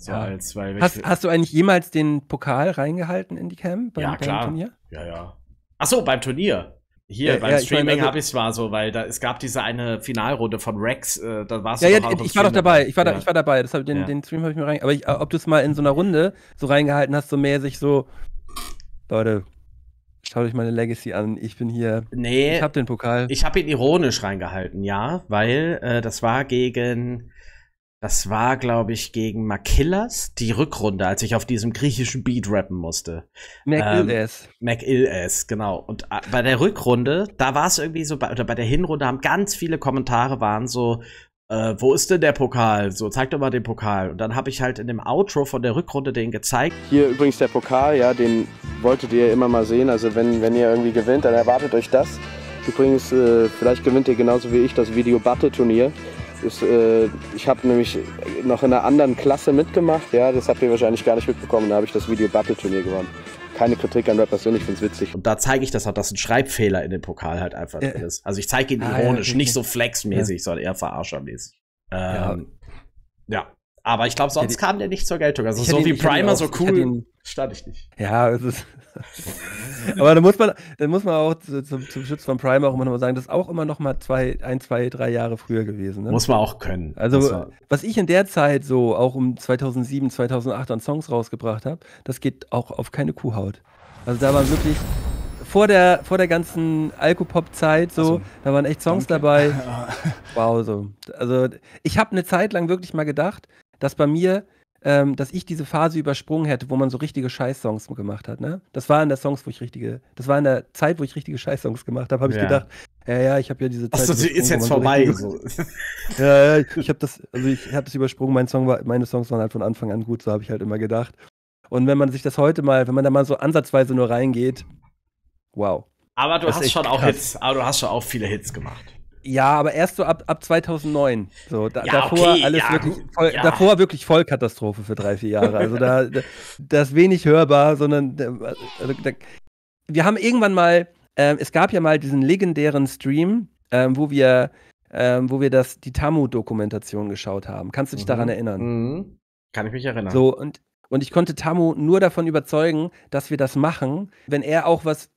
S1: So ja. als, weil hast, hast,
S2: du eigentlich jemals den Pokal reingehalten in die Cam beim, ja, klar. beim Turnier?
S1: Ja, ja. Ach so, beim Turnier. Hier ja, beim ja, Streaming ich mein, also, habe ich es war so, weil da, es gab diese eine Finalrunde von Rex, äh, da warst du ja, auch ich war doch dabei, ich war, da, ich war dabei, das hab, den,
S2: den Stream habe ich mir rein, aber ich, ob du es mal in so einer Runde so reingehalten hast, so mehr sich so, Leute, schaut euch meine Legacy an, ich bin hier, nee, ich habe
S1: den Pokal. Ich habe ihn ironisch reingehalten, ja, weil äh, das war gegen das war, glaube ich, gegen Makillas die Rückrunde, als ich auf diesem griechischen Beat rappen musste.
S2: MacIlles.
S1: Ähm, MacIlles, genau. Und äh, bei der Rückrunde, da war es irgendwie so, bei, oder bei der Hinrunde haben ganz viele Kommentare waren so, äh, wo ist denn der Pokal? So, zeig doch mal den Pokal. Und dann habe ich halt in dem Outro von der Rückrunde den gezeigt. Hier übrigens der Pokal, ja, den wolltet ihr immer mal sehen. Also wenn, wenn ihr irgendwie gewinnt, dann erwartet euch das. Übrigens, äh, vielleicht gewinnt ihr genauso wie ich das Video Batte-Turnier. Ist, äh, ich habe nämlich noch in einer anderen Klasse mitgemacht. Ja, das habt ihr wahrscheinlich gar nicht mitbekommen. Da habe ich das Video Battle Turnier gewonnen. Keine Kritik an Rappers Soon, ich es witzig. Und da zeige ich das halt, dass ein Schreibfehler in dem Pokal halt einfach ja. ist. Also ich zeige ihn ironisch, ah, ja. nicht so flexmäßig, ja. sondern eher verarschermäßig. Ähm, ja. ja. Aber ich glaube, sonst kam der nicht zur Geltung. Also so wie Primer so cool Stand ich nicht.
S2: Ja, es ist. aber dann muss man, dann muss man auch zum, zum Schutz von Prime auch immer nochmal sagen, das ist auch immer nochmal zwei, ein, zwei, drei Jahre früher gewesen. Ne? Muss man auch können. Also, was ich in der Zeit so auch um 2007, 2008 an Songs rausgebracht habe, das geht auch auf keine Kuhhaut. Also, da waren wirklich vor der, vor der ganzen Alkopop-Zeit so, also, da waren echt Songs danke. dabei. Wow, so. Also, ich habe eine Zeit lang wirklich mal gedacht, dass bei mir ähm, dass ich diese Phase übersprungen hätte, wo man so richtige Scheiß-Songs gemacht hat. Ne? Das war in der Songs, wo ich richtige, das war in der Zeit, wo ich richtige Scheiß-Songs gemacht habe, habe ich ja. gedacht, ja, ja, ich habe ja diese Zeit. Achso, die ist jetzt vorbei. So so. ja, ja, ich habe das, also ich habe das übersprungen. Mein Song war, meine Songs waren halt von Anfang an gut, so habe ich halt immer gedacht. Und wenn man sich das heute mal, wenn man da mal so ansatzweise nur reingeht, wow. Aber du hast schon krass. auch Hits,
S1: aber du hast schon auch viele Hits gemacht.
S2: Ja, aber erst so ab, ab 2009. So, da, ja, davor okay, alles ja, wirklich, voll, ja. davor wirklich Vollkatastrophe für drei, vier Jahre. Also da, da das ist wenig hörbar, sondern also, da, wir haben irgendwann mal, ähm, es gab ja mal diesen legendären Stream, ähm, wo wir, ähm, wo wir das die Tamu-Dokumentation geschaut haben. Kannst du dich mhm. daran erinnern? Mhm. Kann ich mich erinnern. So und und ich konnte Tamu nur davon überzeugen, dass wir das machen, wenn er auch was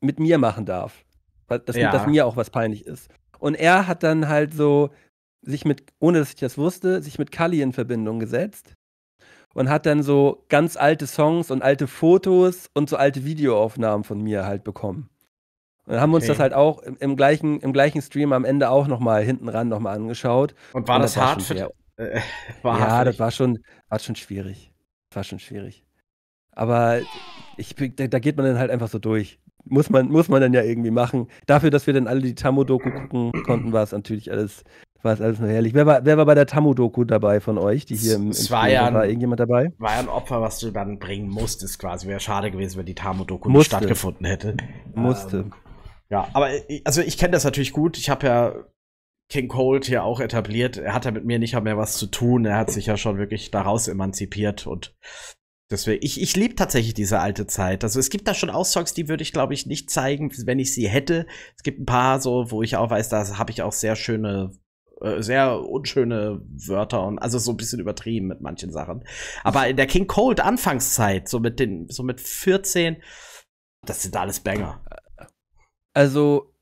S2: mit mir machen darf. Dass, dass mir auch was peinlich ist. Und er hat dann halt so sich mit, ohne dass ich das wusste, sich mit Kali in Verbindung gesetzt und hat dann so ganz alte Songs und alte Fotos und so alte Videoaufnahmen von mir halt bekommen. Und dann haben wir uns okay. das halt auch im, im, gleichen, im gleichen Stream am Ende auch nochmal hinten ran nochmal angeschaut. Und war und das, das, hart äh, war für äh, Ja, das war schon, war schon schwierig. War schon schwierig. Aber ich, da, da geht man dann halt einfach so durch muss man, muss man dann ja irgendwie machen. Dafür, dass wir dann alle die Tamu-Doku gucken konnten, war es natürlich alles, war es alles nur herrlich. Wer war, wer war bei der Tamu-Doku dabei von euch, die hier im, im es war, ja ein, war irgendjemand dabei?
S1: War ja ein Opfer, was du dann bringen musstest quasi. Wäre schade gewesen, wenn die Tamu-Doku nicht stattgefunden hätte. Musste. Ähm, ja, aber äh, also ich kenne das natürlich gut. Ich habe ja King Cold hier auch etabliert. Er hat ja mit mir nicht mehr was zu tun. Er hat sich ja schon wirklich daraus emanzipiert und Deswegen, ich, ich liebe tatsächlich diese alte Zeit. Also es gibt da schon Austalks, die würde ich, glaube ich, nicht zeigen, wenn ich sie hätte. Es gibt ein paar so, wo ich auch weiß, da habe ich auch sehr schöne, äh, sehr unschöne Wörter und also so ein bisschen übertrieben mit manchen Sachen. Aber in der King Cold Anfangszeit, so mit den, so mit 14, das sind alles Banger.
S2: Also,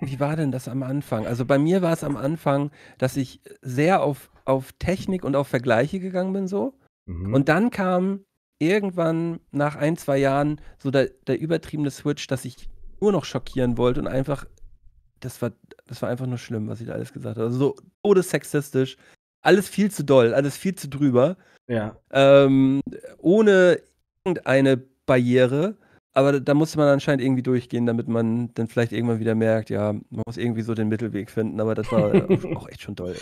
S2: wie war denn das am Anfang? Also bei mir war es am Anfang, dass ich sehr auf, auf Technik und auf Vergleiche gegangen bin, so. Mhm. Und dann kam irgendwann nach ein, zwei Jahren so der, der übertriebene Switch, dass ich nur noch schockieren wollte und einfach, das war, das war einfach nur schlimm, was ich da alles gesagt habe. Also so todessexistisch, alles viel zu doll, alles viel zu drüber. Ja. Ähm, ohne irgendeine Barriere. Aber da musste man anscheinend irgendwie durchgehen, damit man dann vielleicht irgendwann wieder merkt, ja, man muss irgendwie so den Mittelweg finden. Aber das war auch echt
S1: schon toll.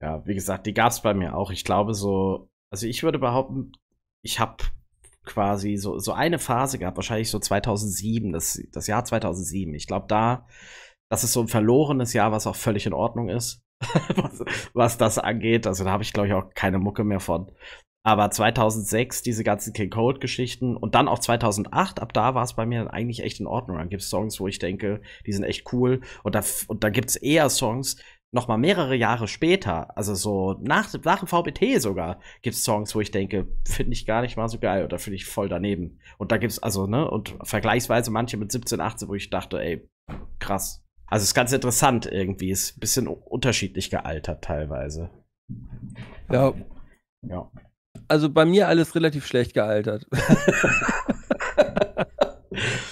S1: Ja, wie gesagt, die gab es bei mir auch. Ich
S2: glaube, so also ich würde behaupten,
S1: ich habe quasi so, so eine Phase gehabt, wahrscheinlich so 2007, das, das Jahr 2007. Ich glaube, da, das ist so ein verlorenes Jahr, was auch völlig in Ordnung ist, was, was, das angeht. Also da habe ich, glaube ich, auch keine Mucke mehr von. Aber 2006, diese ganzen King Cold Geschichten und dann auch 2008, ab da war es bei mir dann eigentlich echt in Ordnung. Dann gibt es Songs, wo ich denke, die sind echt cool. Und da, und da gibt es eher Songs, nochmal mehrere Jahre später, also so nach, nach dem VBT sogar, gibt es Songs, wo ich denke, finde ich gar nicht mal so geil oder finde ich voll daneben. Und da gibt es also, ne, und vergleichsweise manche mit 17, 18, wo ich dachte, ey, krass. Also ist ganz interessant irgendwie, ist ein bisschen unterschiedlich
S2: gealtert teilweise. Ja. Ja. Also bei mir alles relativ schlecht gealtert.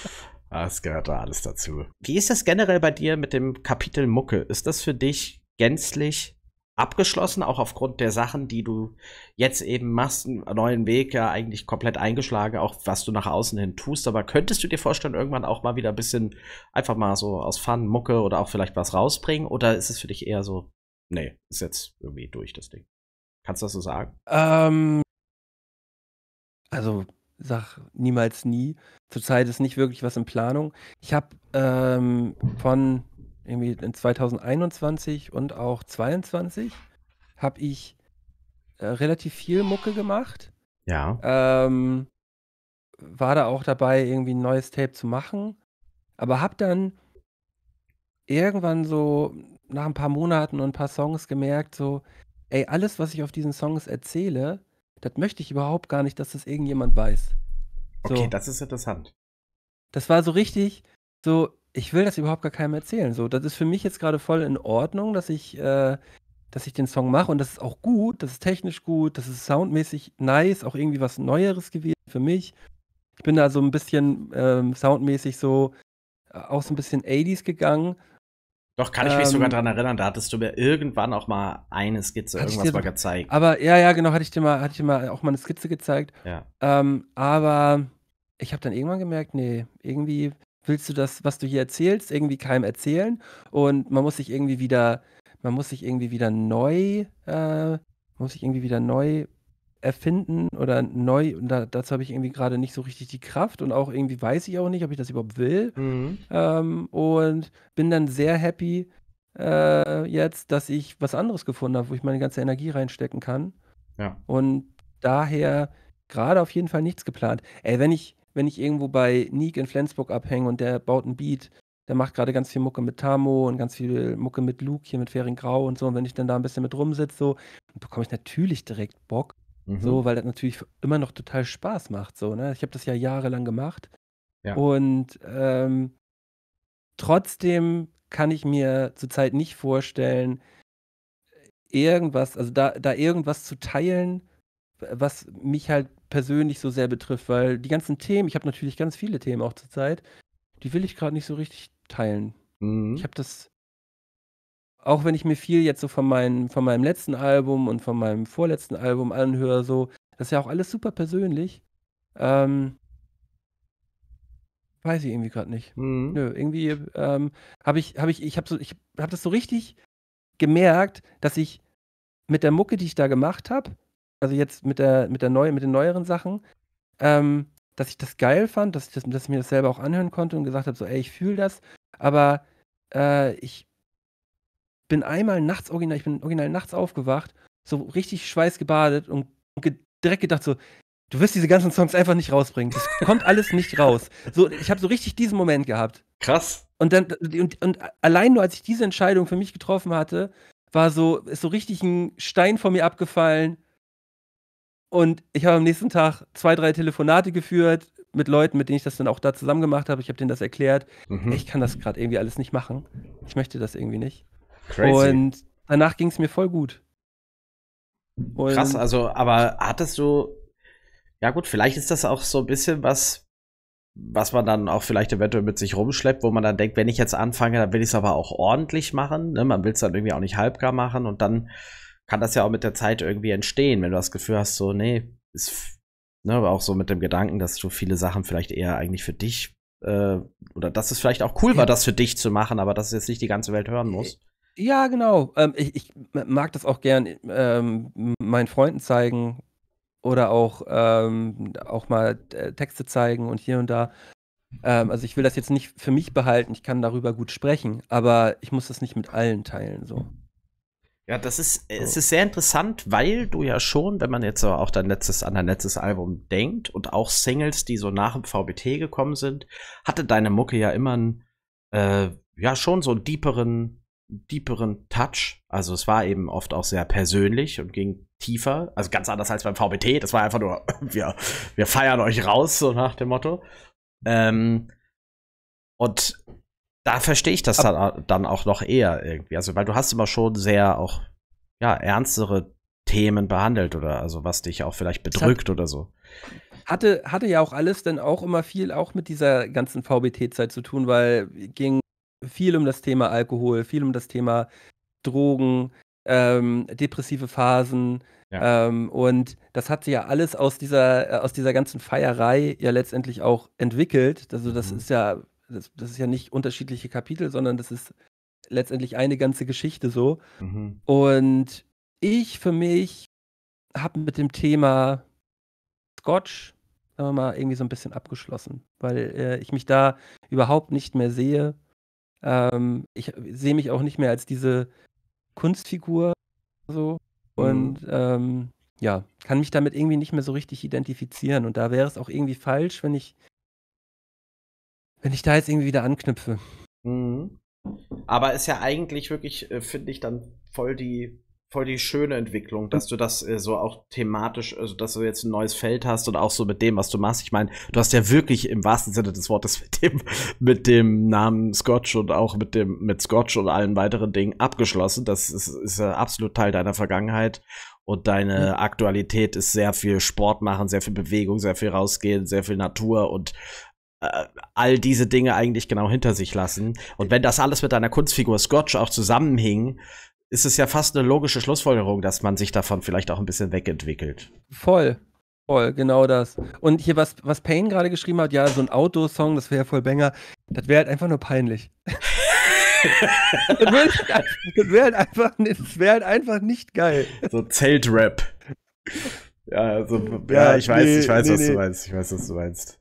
S2: Das
S1: ah, gehört da alles dazu. Wie ist das generell bei dir mit dem Kapitel Mucke? Ist das für dich gänzlich abgeschlossen, auch aufgrund der Sachen, die du jetzt eben machst, einen neuen Weg ja eigentlich komplett eingeschlagen, auch was du nach außen hin tust. Aber könntest du dir vorstellen, irgendwann auch mal wieder ein bisschen einfach mal so aus Fun, Mucke oder auch vielleicht was rausbringen? Oder ist es für dich eher so, nee, ist jetzt irgendwie durch das Ding? Kannst du das so sagen?
S2: Ähm, also sag niemals nie. Zurzeit ist nicht wirklich was in Planung. Ich habe ähm, von irgendwie in 2021 und auch 22 habe ich äh, relativ viel Mucke gemacht. Ja. Ähm, war da auch dabei, irgendwie ein neues Tape zu machen. Aber habe dann irgendwann so nach ein paar Monaten und ein paar Songs gemerkt, so, ey, alles, was ich auf diesen Songs erzähle, das möchte ich überhaupt gar nicht, dass das irgendjemand weiß. So. Okay, das ist interessant. Das war so richtig, so, ich will das überhaupt gar keinem erzählen. So, das ist für mich jetzt gerade voll in Ordnung, dass ich, äh, dass ich den Song mache und das ist auch gut, das ist technisch gut, das ist soundmäßig nice, auch irgendwie was Neueres gewesen für mich. Ich bin da so ein bisschen ähm, soundmäßig so äh, auch so ein bisschen 80s gegangen doch, kann ich mich ähm, sogar
S1: daran erinnern, da hattest du mir irgendwann auch mal eine Skizze, irgendwas dir, mal gezeigt.
S2: Aber ja, ja, genau, hatte ich dir mal, hatte ich dir mal auch mal eine Skizze gezeigt. Ja. Ähm, aber ich habe dann irgendwann gemerkt, nee, irgendwie willst du das, was du hier erzählst, irgendwie keinem erzählen. Und man muss sich irgendwie wieder, man muss sich irgendwie wieder neu, äh, muss sich irgendwie wieder neu erfinden oder neu, und da, dazu habe ich irgendwie gerade nicht so richtig die Kraft und auch irgendwie weiß ich auch nicht, ob ich das überhaupt will. Mhm. Ähm, und bin dann sehr happy äh, jetzt, dass ich was anderes gefunden habe, wo ich meine ganze Energie reinstecken kann. Ja. Und daher gerade auf jeden Fall nichts geplant. Ey, wenn ich, wenn ich irgendwo bei Nick in Flensburg abhänge und der baut ein Beat, der macht gerade ganz viel Mucke mit Tamo und ganz viel Mucke mit Luke, hier mit Ferien Grau und so. Und wenn ich dann da ein bisschen mit rumsitze, so, bekomme ich natürlich direkt Bock. Mhm. So, weil das natürlich immer noch total Spaß macht. So, ne? Ich habe das ja jahrelang gemacht. Ja. Und ähm, trotzdem kann ich mir zurzeit nicht vorstellen, irgendwas, also da, da irgendwas zu teilen, was mich halt persönlich so sehr betrifft, weil die ganzen Themen, ich habe natürlich ganz viele Themen auch zurzeit, die will ich gerade nicht so richtig teilen. Mhm. Ich habe das, auch wenn ich mir viel jetzt so von, mein, von meinem letzten Album und von meinem vorletzten Album anhöre, so, das ist ja auch alles super persönlich. Ähm, weiß ich irgendwie gerade nicht. Mhm. Nö, irgendwie ähm, habe ich, habe ich, ich habe so, ich habe das so richtig gemerkt, dass ich mit der Mucke, die ich da gemacht habe, also jetzt mit der, mit der neuen, mit den neueren Sachen, ähm, dass ich das geil fand, dass ich, das, dass ich mir das selber auch anhören konnte und gesagt habe, so, ey, ich fühle das, aber äh, ich bin einmal nachts original, ich bin original nachts aufgewacht, so richtig schweißgebadet und, und direkt gedacht so, du wirst diese ganzen Songs einfach nicht rausbringen. Das kommt alles nicht raus. So, ich habe so richtig diesen Moment gehabt. Krass. Und dann und, und allein nur als ich diese Entscheidung für mich getroffen hatte, war so ist so richtig ein Stein von mir abgefallen. Und ich habe am nächsten Tag zwei, drei Telefonate geführt mit Leuten, mit denen ich das dann auch da zusammen gemacht habe. Ich habe denen das erklärt. Mhm. Ich kann das gerade irgendwie alles nicht machen. Ich möchte das irgendwie nicht. Crazy. Und danach ging es mir voll gut. Und Krass,
S1: also, aber hattest du, ja gut, vielleicht ist das auch so ein bisschen was, was man dann auch vielleicht eventuell mit sich rumschleppt, wo man dann denkt, wenn ich jetzt anfange, dann will ich es aber auch ordentlich machen. Ne? Man will es dann irgendwie auch nicht halbgar machen und dann kann das ja auch mit der Zeit irgendwie entstehen, wenn du das Gefühl hast, so, nee, ist, ne, aber auch so mit dem Gedanken, dass du viele Sachen vielleicht eher eigentlich für dich äh, oder dass es vielleicht auch cool war, das für dich zu machen, aber dass es jetzt nicht die ganze Welt hören muss.
S2: Ja, genau. Ähm, ich, ich mag das auch gern ähm, meinen Freunden zeigen oder auch, ähm, auch mal äh, Texte zeigen und hier und da. Ähm, also ich will das jetzt nicht für mich behalten, ich kann darüber gut sprechen, aber ich muss das nicht mit allen teilen so. Ja, das ist, äh, so. es
S1: ist sehr interessant, weil du ja schon, wenn man jetzt auch dein letztes, an dein letztes Album denkt und auch Singles, die so nach dem VBT gekommen sind, hatte deine Mucke ja immer einen, äh, ja, schon so einen deeperen deeperen Touch. Also es war eben oft auch sehr persönlich und ging tiefer. Also ganz anders als beim VBT. Das war einfach nur, wir, wir feiern euch raus, so nach dem Motto. Ähm, und da verstehe ich das dann, dann auch noch eher irgendwie. Also, weil du hast immer schon sehr auch, ja, ernstere Themen behandelt oder also was dich auch vielleicht bedrückt hat, oder so.
S2: Hatte, hatte ja auch alles dann auch immer viel auch mit dieser ganzen VBT-Zeit zu tun, weil ging viel um das Thema Alkohol, viel um das Thema Drogen, ähm, depressive Phasen. Ja. Ähm, und das hat sich ja alles aus dieser, äh, aus dieser ganzen Feierei ja letztendlich auch entwickelt. Also das mhm. ist ja, das, das, ist ja nicht unterschiedliche Kapitel, sondern das ist letztendlich eine ganze Geschichte so. Mhm. Und ich für mich habe mit dem Thema Scotch, sagen wir mal, irgendwie so ein bisschen abgeschlossen, weil äh, ich mich da überhaupt nicht mehr sehe. Ähm, ich sehe mich auch nicht mehr als diese Kunstfigur so und mhm. ähm, ja, kann mich damit irgendwie nicht mehr so richtig identifizieren. Und da wäre es auch irgendwie falsch, wenn ich, wenn ich da jetzt irgendwie wieder anknüpfe. Mhm.
S1: Aber ist ja eigentlich wirklich, äh, finde ich, dann voll die voll die schöne Entwicklung, dass du das äh, so auch thematisch, also dass du jetzt ein neues Feld hast und auch so mit dem, was du machst. Ich meine, du hast ja wirklich im wahrsten Sinne des Wortes mit dem, mit dem Namen Scotch und auch mit dem, mit Scotch und allen weiteren Dingen abgeschlossen. Das ist, ist absolut Teil deiner Vergangenheit und deine mhm. Aktualität ist sehr viel Sport machen, sehr viel Bewegung, sehr viel rausgehen, sehr viel Natur und äh, all diese Dinge eigentlich genau hinter sich lassen. Und wenn das alles mit deiner Kunstfigur Scotch auch zusammenhing, ist es ja fast eine logische Schlussfolgerung, dass man sich davon vielleicht auch ein bisschen wegentwickelt.
S2: Voll. Voll, genau das. Und hier, was, was Payne gerade geschrieben hat, ja, so ein Outdoor-Song, das wäre ja voll Banger, das wäre halt einfach nur peinlich. das wäre halt, wär halt, einfach, halt wär halt einfach nicht geil. So Zeltrap. Ja, also, ja, ja, ich weiß, nee, ich weiß, nee, was nee. du meinst.
S1: Ich weiß, was du meinst.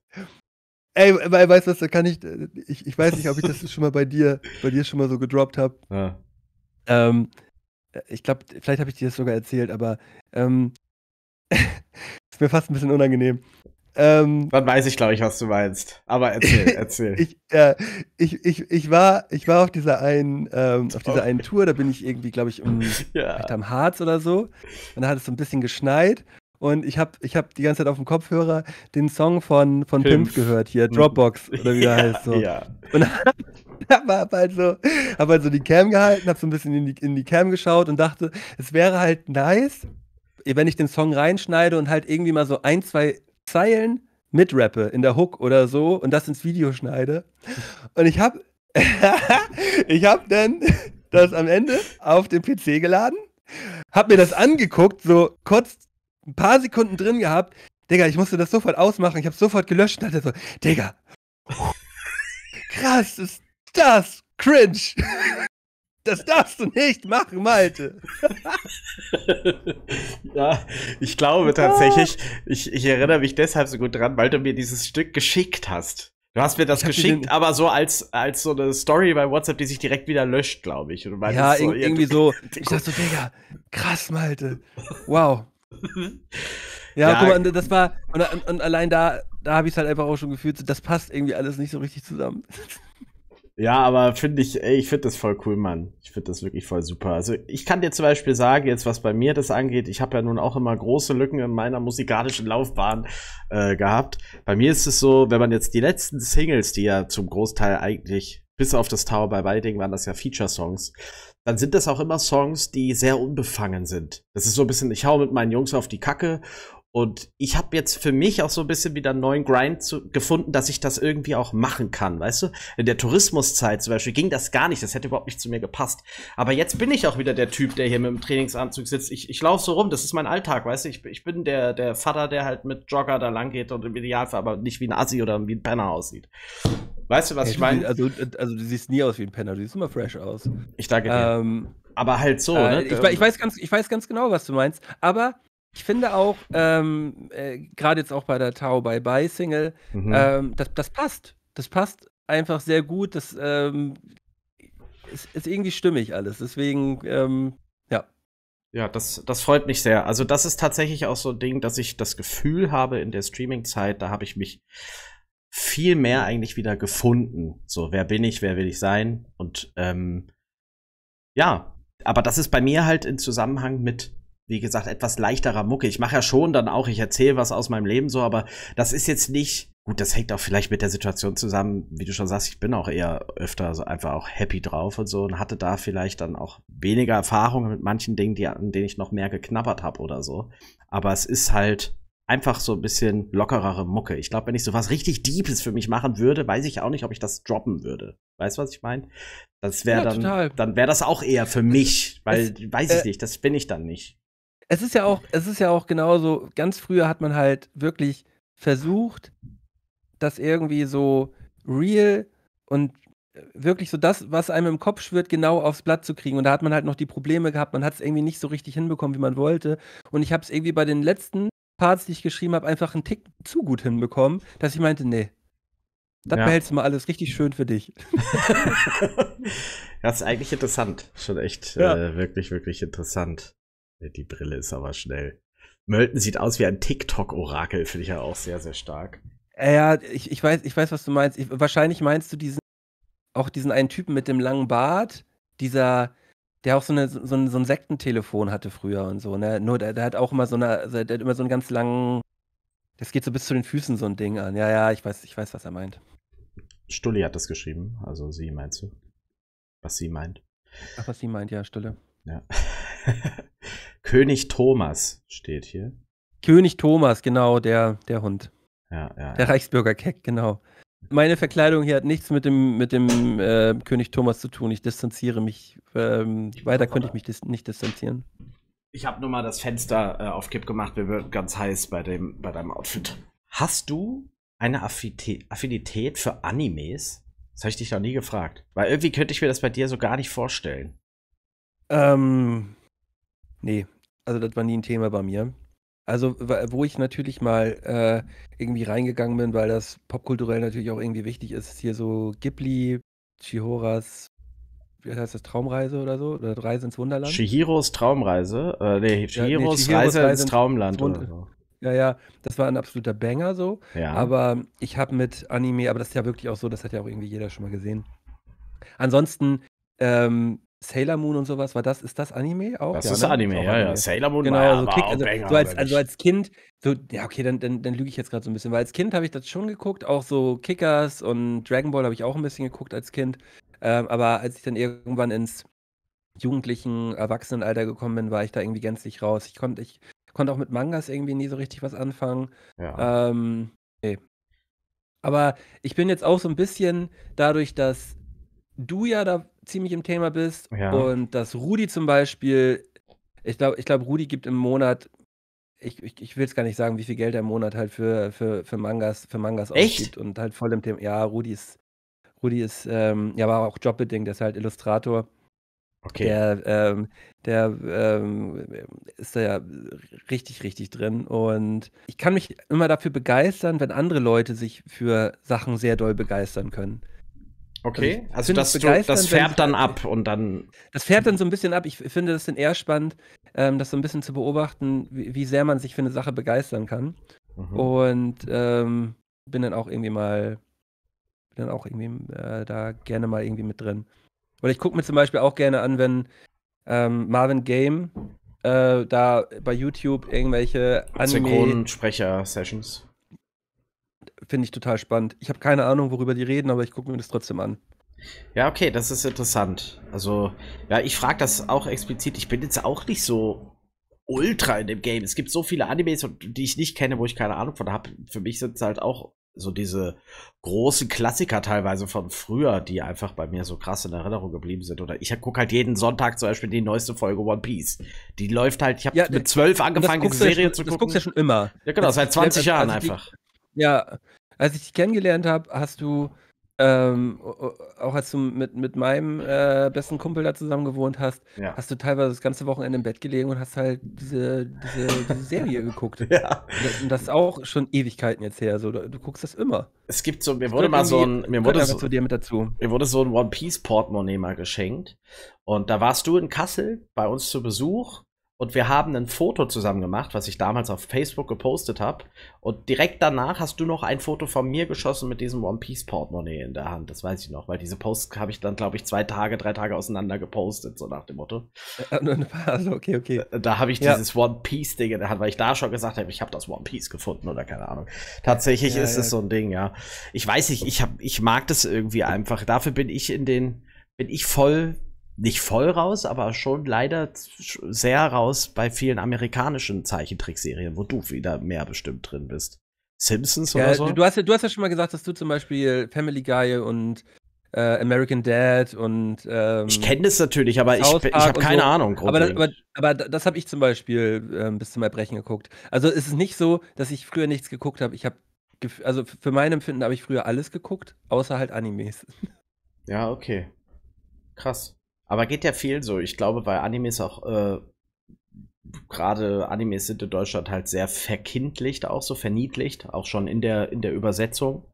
S2: Ey, weißt du was, da kann ich, ich, ich weiß nicht, ob ich das schon mal bei dir, bei dir schon mal so gedroppt habe. Ja. Ähm, äh, ich glaube, vielleicht habe ich dir das sogar erzählt, aber ähm, ist mir fast ein bisschen unangenehm. Ähm,
S1: Dann weiß ich, glaube ich, was du meinst. Aber
S2: erzähl, erzähl. ich, äh, ich, ich, ich, war, ich war auf dieser einen, ähm, auf dieser einen Tour, da bin ich irgendwie, glaube ich, um, ja. am Harz oder so. Und da hat es so ein bisschen geschneit. Und ich habe ich hab die ganze Zeit auf dem Kopfhörer den Song von, von Pimp, Pimp gehört, hier, mhm. Dropbox oder wie der ja, heißt. So. Ja. Und hab halt so, hab halt so die Cam gehalten, hab so ein bisschen in die, in die Cam geschaut und dachte, es wäre halt nice, wenn ich den Song reinschneide und halt irgendwie mal so ein, zwei Zeilen mitrappe in der Hook oder so und das ins Video schneide. Und ich hab, ich hab dann das am Ende auf den PC geladen, hab mir das angeguckt, so kurz ein paar Sekunden drin gehabt. Digga, ich musste das sofort ausmachen, ich hab's sofort gelöscht und dachte so, Digga, krass, das, das cringe. Das darfst du nicht machen, Malte. ja,
S1: ich glaube tatsächlich, ah. ich, ich erinnere mich deshalb so gut dran, weil du mir dieses Stück geschickt hast. Du hast mir das geschickt, aber so als, als so eine Story bei WhatsApp, die sich direkt wieder löscht, glaube ich. ja, so, in, ja, irgendwie so. Ich dachte
S2: so, Digga, krass, Malte. Wow. ja, ja, guck mal, das war, und, und allein da, da habe ich es halt einfach auch schon gefühlt, das passt irgendwie alles nicht so richtig zusammen.
S1: Ja, aber finde ich, ey, ich finde das voll cool, Mann. Ich finde das wirklich voll super. Also ich kann dir zum Beispiel sagen, jetzt was bei mir das angeht, ich habe ja nun auch immer große Lücken in meiner musikalischen Laufbahn äh, gehabt. Bei mir ist es so, wenn man jetzt die letzten Singles, die ja zum Großteil eigentlich, bis auf das Tower bei Wilding, waren das ja Feature-Songs, dann sind das auch immer Songs, die sehr unbefangen sind. Das ist so ein bisschen, ich hau mit meinen Jungs auf die Kacke und ich habe jetzt für mich auch so ein bisschen wieder einen neuen Grind zu, gefunden, dass ich das irgendwie auch machen kann, weißt du? In der Tourismuszeit zum Beispiel ging das gar nicht, das hätte überhaupt nicht zu mir gepasst. Aber jetzt bin ich auch wieder der Typ, der hier mit dem Trainingsanzug sitzt. Ich, ich laufe so rum, das ist mein Alltag, weißt du? Ich, ich bin der, der Vater, der halt mit Jogger da lang geht und im Idealfall aber nicht wie ein Assi oder wie ein Penner aussieht. Weißt du, was ja, ich meine? Also,
S2: also du siehst nie aus wie ein Penner, du siehst immer fresh aus. Ich danke dir. Ähm, aber halt so, ne? äh, ne? Ich, ich, weiß ganz, ich weiß ganz genau, was du meinst, aber ich finde auch, ähm, äh, gerade jetzt auch bei der Tau Bye Bye Single, mhm. ähm, das, das passt. Das passt einfach sehr gut. Das ähm, ist, ist, irgendwie stimmig alles. Deswegen, ähm,
S1: ja. Ja, das, das freut mich sehr. Also, das ist tatsächlich auch so ein Ding, dass ich das Gefühl habe in der Streaming-Zeit, da habe ich mich viel mehr eigentlich wieder gefunden. So, wer bin ich, wer will ich sein? Und ähm, ja, aber das ist bei mir halt im Zusammenhang mit wie gesagt, etwas leichterer Mucke. Ich mache ja schon dann auch, ich erzähle was aus meinem Leben so, aber das ist jetzt nicht, gut, das hängt auch vielleicht mit der Situation zusammen, wie du schon sagst, ich bin auch eher öfter so einfach auch happy drauf und so und hatte da vielleicht dann auch weniger Erfahrungen mit manchen Dingen, die, an denen ich noch mehr geknabbert habe oder so. Aber es ist halt einfach so ein bisschen lockerere Mucke. Ich glaube, wenn ich so was richtig Deepes für mich machen würde, weiß ich auch nicht, ob ich das droppen würde. Weißt du, was ich meine? Das wäre ja, dann, total. dann wäre das auch eher für mich, weil, es, weiß ich äh,
S2: nicht, das bin ich dann nicht. Es ist ja auch, es ist ja auch genauso, ganz früher hat man halt wirklich versucht, das irgendwie so real und äh, wirklich so das, was einem im Kopf schwirrt, genau aufs Blatt zu kriegen. Und da hat man halt noch die Probleme gehabt, man hat es irgendwie nicht so richtig hinbekommen, wie man wollte. Und ich habe es irgendwie bei den letzten Parts, die ich geschrieben habe, einfach einen Tick zu gut hinbekommen, dass ich meinte, nee, das ja. behältst du mal alles richtig schön für dich.
S1: das ist eigentlich interessant. Schon echt ja. äh, wirklich, wirklich interessant. Äh, die Brille ist aber schnell. Mölten sieht aus wie ein TikTok-Orakel, finde ich ja auch sehr, sehr stark.
S2: Äh, ja, ich, ich, weiß, ich weiß, was du meinst. Ich, wahrscheinlich meinst du diesen, auch diesen einen Typen mit dem langen Bart, dieser, der auch so, eine, so, ein, so ein Sektentelefon hatte früher und so, ne? Nur der, der hat auch immer so eine, also der hat immer so einen ganz langen, das geht so bis zu den Füßen so ein Ding an. Ja, ja, ich weiß, ich weiß, was er meint. Stulli hat das geschrieben,
S1: also sie meinst du? Was sie meint.
S2: Ach, was sie meint, ja, Stulle. Ja. König Thomas
S1: steht hier.
S2: König Thomas, genau, der, der Hund. Ja, ja, der ja. Reichsbürger Keck, genau. Meine Verkleidung hier hat nichts mit dem, mit dem äh, König Thomas zu tun. Ich distanziere mich. Ähm, weiter konnte ich mich dis nicht distanzieren.
S1: Ich habe nur mal das Fenster äh, auf Kipp gemacht. Wir werden ganz heiß bei, dem, bei deinem Outfit. Hast du eine Affinität für Animes? Das habe ich dich noch
S2: nie gefragt. Weil irgendwie könnte ich mir das bei dir so gar nicht vorstellen. Ähm, Nee, also das war nie ein Thema bei mir. Also, wo ich natürlich mal äh, irgendwie reingegangen bin, weil das popkulturell natürlich auch irgendwie wichtig ist, ist hier so Ghibli, Chihoras, wie heißt das, Traumreise oder so? Oder Reise ins Wunderland? Chihiros
S1: Traumreise? Äh, nee, Chihiros, ja, nee, Chihiros Reise, Reise, ins Traumland ins oder so.
S2: Ja, ja, das war ein absoluter Banger so. Ja. Aber ich habe mit Anime, aber das ist ja wirklich auch so, das hat ja auch irgendwie jeder schon mal gesehen. Ansonsten ähm, Sailor Moon und sowas, war das, ist das Anime auch? Das ja, ist ne? Anime, ist ja, Anime. ja. Sailor Moon genau, war, so Kick, also, Banger, so als, also als Kind, so, ja, okay, dann, dann, dann lüge ich jetzt gerade so ein bisschen, weil als Kind habe ich das schon geguckt, auch so Kickers und Dragon Ball habe ich auch ein bisschen geguckt als Kind. Ähm, aber als ich dann irgendwann ins jugendlichen Erwachsenenalter gekommen bin, war ich da irgendwie gänzlich raus. Ich konnte, ich konnte auch mit Mangas irgendwie nie so richtig was anfangen. Ja. Ähm, nee. Aber ich bin jetzt auch so ein bisschen dadurch, dass du ja da ziemlich im Thema bist ja. und dass Rudi zum Beispiel, ich glaube, ich glaub, Rudi gibt im Monat, ich, ich, ich will es gar nicht sagen, wie viel Geld er im Monat halt für, für, für Mangas, für Mangas ausgibt und halt voll im Thema. Ja, Rudi ist, Rudi ist, ähm, ja, war auch jobbedingt, der ist halt Illustrator. Okay. Der, ähm, der ähm, ist da ja richtig, richtig drin. Und ich kann mich immer dafür begeistern, wenn andere Leute sich für Sachen sehr doll begeistern können. Okay, also, also das, das färbt dann ab und dann. Das färbt dann so ein bisschen ab. Ich finde das dann eher spannend, ähm, das so ein bisschen zu beobachten, wie, wie, sehr man sich für eine Sache begeistern kann. Mhm. Und ähm, bin dann auch irgendwie mal, bin dann auch irgendwie äh, da gerne mal irgendwie mit drin. Oder ich gucke mir zum Beispiel auch gerne an, wenn ähm, Marvin Game äh, da bei YouTube irgendwelche Anime. Synchronsprecher-Sessions finde ich total spannend. Ich habe keine Ahnung, worüber die reden, aber ich gucke mir das trotzdem an.
S1: Ja, okay, das ist interessant. Also, ja, ich frage das auch explizit. Ich bin jetzt auch nicht so ultra in dem Game. Es gibt so viele Animes, die ich nicht kenne, wo ich keine Ahnung von habe. Für mich sind es halt auch so diese großen Klassiker teilweise von früher, die einfach bei mir so krass in Erinnerung geblieben sind. Oder ich gucke halt jeden Sonntag zum Beispiel die neueste Folge One Piece. Die läuft halt, ich habe ja, mit zwölf angefangen, die Serie ja schon, zu gucken. Das guckst ja schon immer. Ja, genau, seit 20 also Jahren also einfach.
S2: Die, ja, als ich dich kennengelernt habe, hast du ähm, auch als du mit, mit meinem äh, besten Kumpel da zusammen gewohnt hast, ja. hast du teilweise das ganze Wochenende im Bett gelegen und hast halt diese, diese, diese Serie geguckt. ja. Und das ist auch schon Ewigkeiten jetzt her. So, du, guckst das immer. Es gibt so, mir wurde mal so ein, mir wurde so, zu dir mit dazu. mir
S1: wurde so ein One Piece Portemonnaie mal geschenkt. Und da warst du in Kassel bei uns zu Besuch und wir haben ein Foto zusammen gemacht, was ich damals auf Facebook gepostet habe. Und direkt danach hast du noch ein Foto von mir geschossen mit diesem One Piece Portemonnaie in der Hand. Das weiß ich noch, weil diese Posts habe ich dann, glaube ich, zwei Tage, drei Tage auseinander gepostet, so nach dem Motto. Äh, äh, also, okay, okay. Äh, da, da habe ich ja. dieses One Piece Ding in der Hand, weil ich da schon gesagt habe, ich habe das One Piece gefunden oder keine Ahnung. Tatsächlich ja, ist ja. es so ein Ding, ja. Ich weiß nicht, ich, hab, ich mag das irgendwie einfach. Dafür bin ich in den, bin ich voll nicht voll raus, aber schon leider sehr raus bei vielen amerikanischen Zeichentrickserien, wo du wieder mehr bestimmt drin bist. Simpsons oder ja, so? Du
S2: hast, ja, du hast ja schon mal gesagt, dass du zum Beispiel Family Guy und äh, American Dad und ähm, Ich kenne das natürlich, aber ich, ich habe keine so. Ahnung. Aber das, aber, aber das habe ich zum Beispiel ähm, bis zum Erbrechen geguckt. Also ist es ist nicht so, dass ich früher nichts geguckt habe. Ich habe, also für mein Empfinden habe ich früher alles geguckt, außer halt Animes. Ja, okay. Krass. Aber geht ja viel so. Ich glaube, bei Animes auch, äh,
S1: gerade Animes sind in Deutschland halt sehr verkindlicht, auch so verniedlicht, auch schon in der, in der Übersetzung.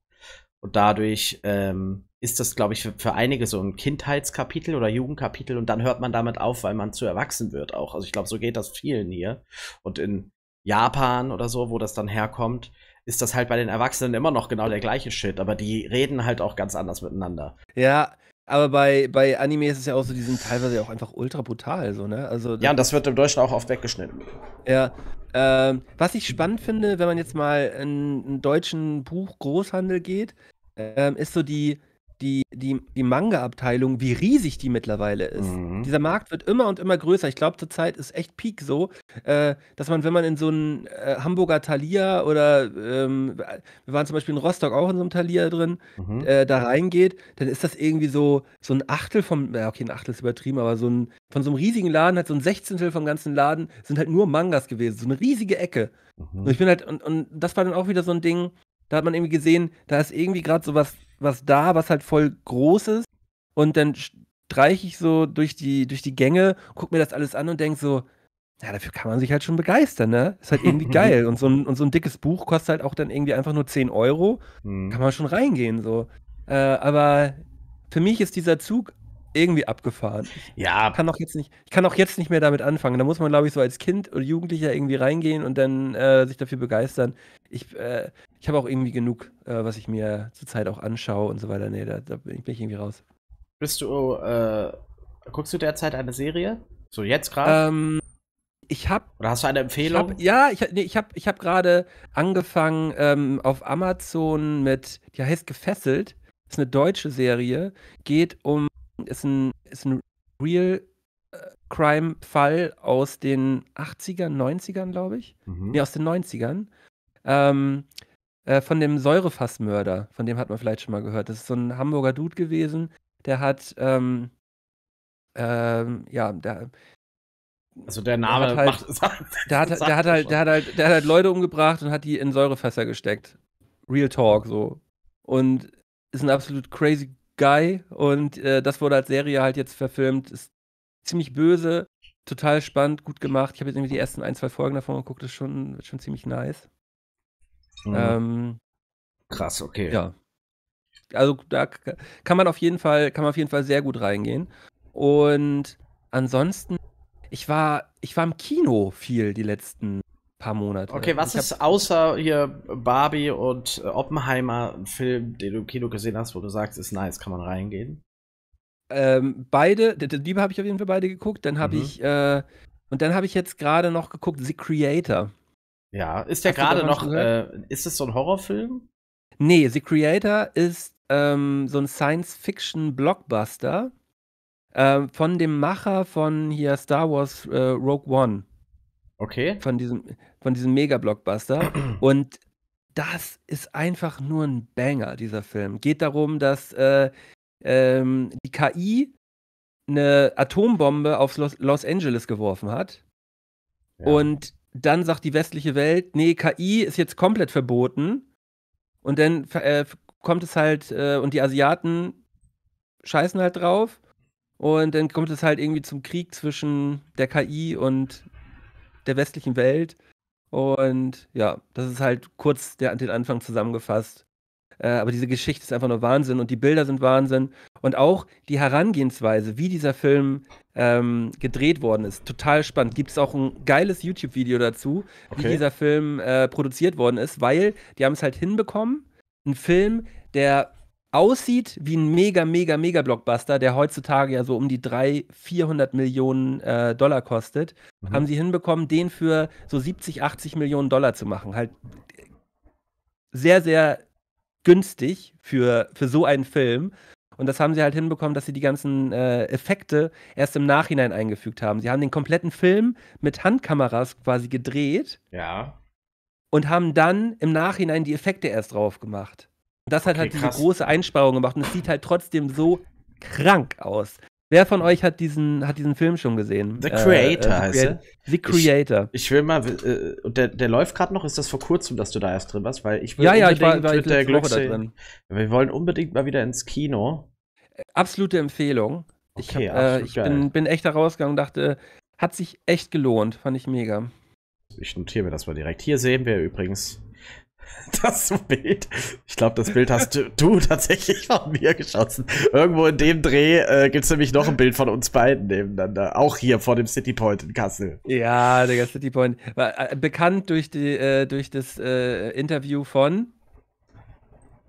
S1: Und dadurch ähm, ist das, glaube ich, für, für, einige so ein Kindheitskapitel oder Jugendkapitel und dann hört man damit auf, weil man zu erwachsen wird auch. Also ich glaube, so geht das vielen hier. Und in Japan oder so, wo das dann herkommt, ist das halt bei den Erwachsenen immer noch genau der gleiche Shit, aber die reden halt auch ganz anders miteinander.
S2: Ja, aber bei, bei Anime ist es ja auch so, die sind teilweise auch einfach ultra brutal, so, ne? Also, ja, und das wird im Deutschen auch oft weggeschnitten. Ja. Ähm, was ich spannend finde, wenn man jetzt mal in einen deutschen Buch Großhandel geht, ähm, ist so die, die, die, die Manga-Abteilung, wie riesig die mittlerweile ist. Mhm. Dieser Markt wird immer und immer größer. Ich glaube, zurzeit ist echt Peak so, äh, dass man, wenn man in so einen äh, Hamburger Thalia oder ähm, wir waren zum Beispiel in Rostock auch in so einem Thalia drin, mhm. äh, da reingeht, dann ist das irgendwie so, so ein Achtel vom, ja, okay, ein Achtel ist übertrieben, aber so ein, von so einem riesigen Laden, halt so ein Sechzehntel vom ganzen Laden, sind halt nur Mangas gewesen. So eine riesige Ecke. Mhm. Und ich bin halt, und, und das war dann auch wieder so ein Ding, da hat man irgendwie gesehen, da ist irgendwie gerade so was was da, was halt voll groß ist. Und dann streiche ich so durch die, durch die Gänge, gucke mir das alles an und denke so, ja, dafür kann man sich halt schon begeistern, ne? Ist halt irgendwie geil. Und so, ein, und so ein dickes Buch kostet halt auch dann irgendwie einfach nur 10 Euro. Mhm. Kann man schon reingehen, so. Äh, aber für mich ist dieser Zug irgendwie abgefahren. Ja. Ich kann auch jetzt nicht, ich kann auch jetzt nicht mehr damit anfangen. Da muss man, glaube ich, so als Kind oder Jugendlicher irgendwie reingehen und dann äh, sich dafür begeistern. Ich, äh, ich habe auch irgendwie genug, äh, was ich mir zurzeit auch anschaue und so weiter. Nee, da, da bin, ich, irgendwie raus.
S1: Bist du, äh, guckst du derzeit eine Serie? So jetzt gerade? Ähm,
S2: ich habe. Oder hast du eine Empfehlung? Ich hab, ja, ich, nee, ich habe ich hab gerade angefangen ähm, auf Amazon mit, die heißt Gefesselt, ist eine deutsche Serie, geht um ist ein, ist ein Real äh, Crime-Fall aus den 80ern, 90ern, glaube ich. Mhm. Nee, aus den 90ern. Ähm, äh, von dem Säurefassmörder, von dem hat man vielleicht schon mal gehört. Das ist so ein Hamburger Dude gewesen, der hat, ähm, ähm, ja, der. Also der Name der hat halt, macht, der hat, der hat halt, der hat halt, der hat halt Leute umgebracht und hat die in Säurefässer gesteckt. Real Talk so. Und ist ein absolut crazy Guy und äh, das wurde als Serie halt jetzt verfilmt. Ist ziemlich böse, total spannend, gut gemacht. Ich habe jetzt irgendwie die ersten ein, zwei Folgen davon geguckt, das ist schon, schon ziemlich nice. Mhm. Ähm, Krass, okay. Ja. Also da kann man auf jeden Fall, kann man auf jeden Fall sehr gut reingehen. Und ansonsten, ich war, ich war im Kino viel die letzten paar Monate. Okay, was ist
S1: außer hier Barbie und äh, Oppenheimer ein Film, den du im Kino gesehen hast, wo du sagst, ist nice, kann man reingehen?
S2: Ähm, beide, der Liebe habe ich auf jeden Fall beide geguckt. Dann habe mhm. ich, äh, und dann habe ich jetzt gerade noch geguckt, The Creator. Ja, ist der gerade noch, äh, ist es so ein Horrorfilm? Nee, The Creator ist ähm, so ein Science-Fiction-Blockbuster ähm, von dem Macher von hier Star Wars äh, Rogue One. Okay. Von diesem, von diesem Mega-Blockbuster. Und das ist einfach nur ein Banger, dieser Film. Geht darum, dass äh, ähm, die KI eine Atombombe auf Los, Los Angeles geworfen hat. Ja. Und dann sagt die westliche Welt, nee, KI ist jetzt komplett verboten. Und dann äh, kommt es halt, äh, und die Asiaten scheißen halt drauf. Und dann kommt es halt irgendwie zum Krieg zwischen der KI und der westlichen Welt. Und ja, das ist halt kurz der, den Anfang zusammengefasst. Äh, aber diese Geschichte ist einfach nur Wahnsinn und die Bilder sind Wahnsinn. Und auch die Herangehensweise, wie dieser Film ähm, gedreht worden ist, total spannend. Gibt es auch ein geiles YouTube-Video dazu, okay. wie dieser Film äh, produziert worden ist, weil die haben es halt hinbekommen, einen Film, der aussieht wie ein mega, mega, mega Blockbuster, der heutzutage ja so um die 300, 400 Millionen äh, Dollar kostet, mhm. haben sie hinbekommen, den für so 70, 80 Millionen Dollar zu machen. Halt sehr, sehr günstig für, für so einen Film. Und das haben sie halt hinbekommen, dass sie die ganzen äh, Effekte erst im Nachhinein eingefügt haben. Sie haben den kompletten Film mit Handkameras quasi gedreht. Ja. Und haben dann im Nachhinein die Effekte erst drauf gemacht. Und das okay, hat halt diese große Einsparung gemacht. Und es sieht halt trotzdem so krank aus. Wer von euch hat diesen, hat diesen Film schon gesehen? The Creator äh, äh, heißt er.
S1: The Creator. Ich, ich will mal, äh, der, der läuft gerade noch, ist das vor kurzem, dass du da erst drin warst? Weil ich will ja, ja, ich war, war mit der Woche da drin. Wir wollen unbedingt mal wieder ins Kino.
S2: Absolute Empfehlung. Okay, ich, hab, äh, absolut ich bin, bin, echt da rausgegangen und dachte, hat sich echt gelohnt, fand ich mega. Ich notiere mir das mal direkt. Hier sehen wir übrigens
S1: Das Bild. Ich glaube, das Bild hast du, du, tatsächlich von mir geschossen. Irgendwo in dem Dreh äh, gibt es nämlich noch ein Bild von uns beiden nebeneinander. Auch hier vor dem City Point in Kassel.
S2: Ja, Digga, City Point. War, äh, bekannt durch, die, äh, durch das äh, Interview von.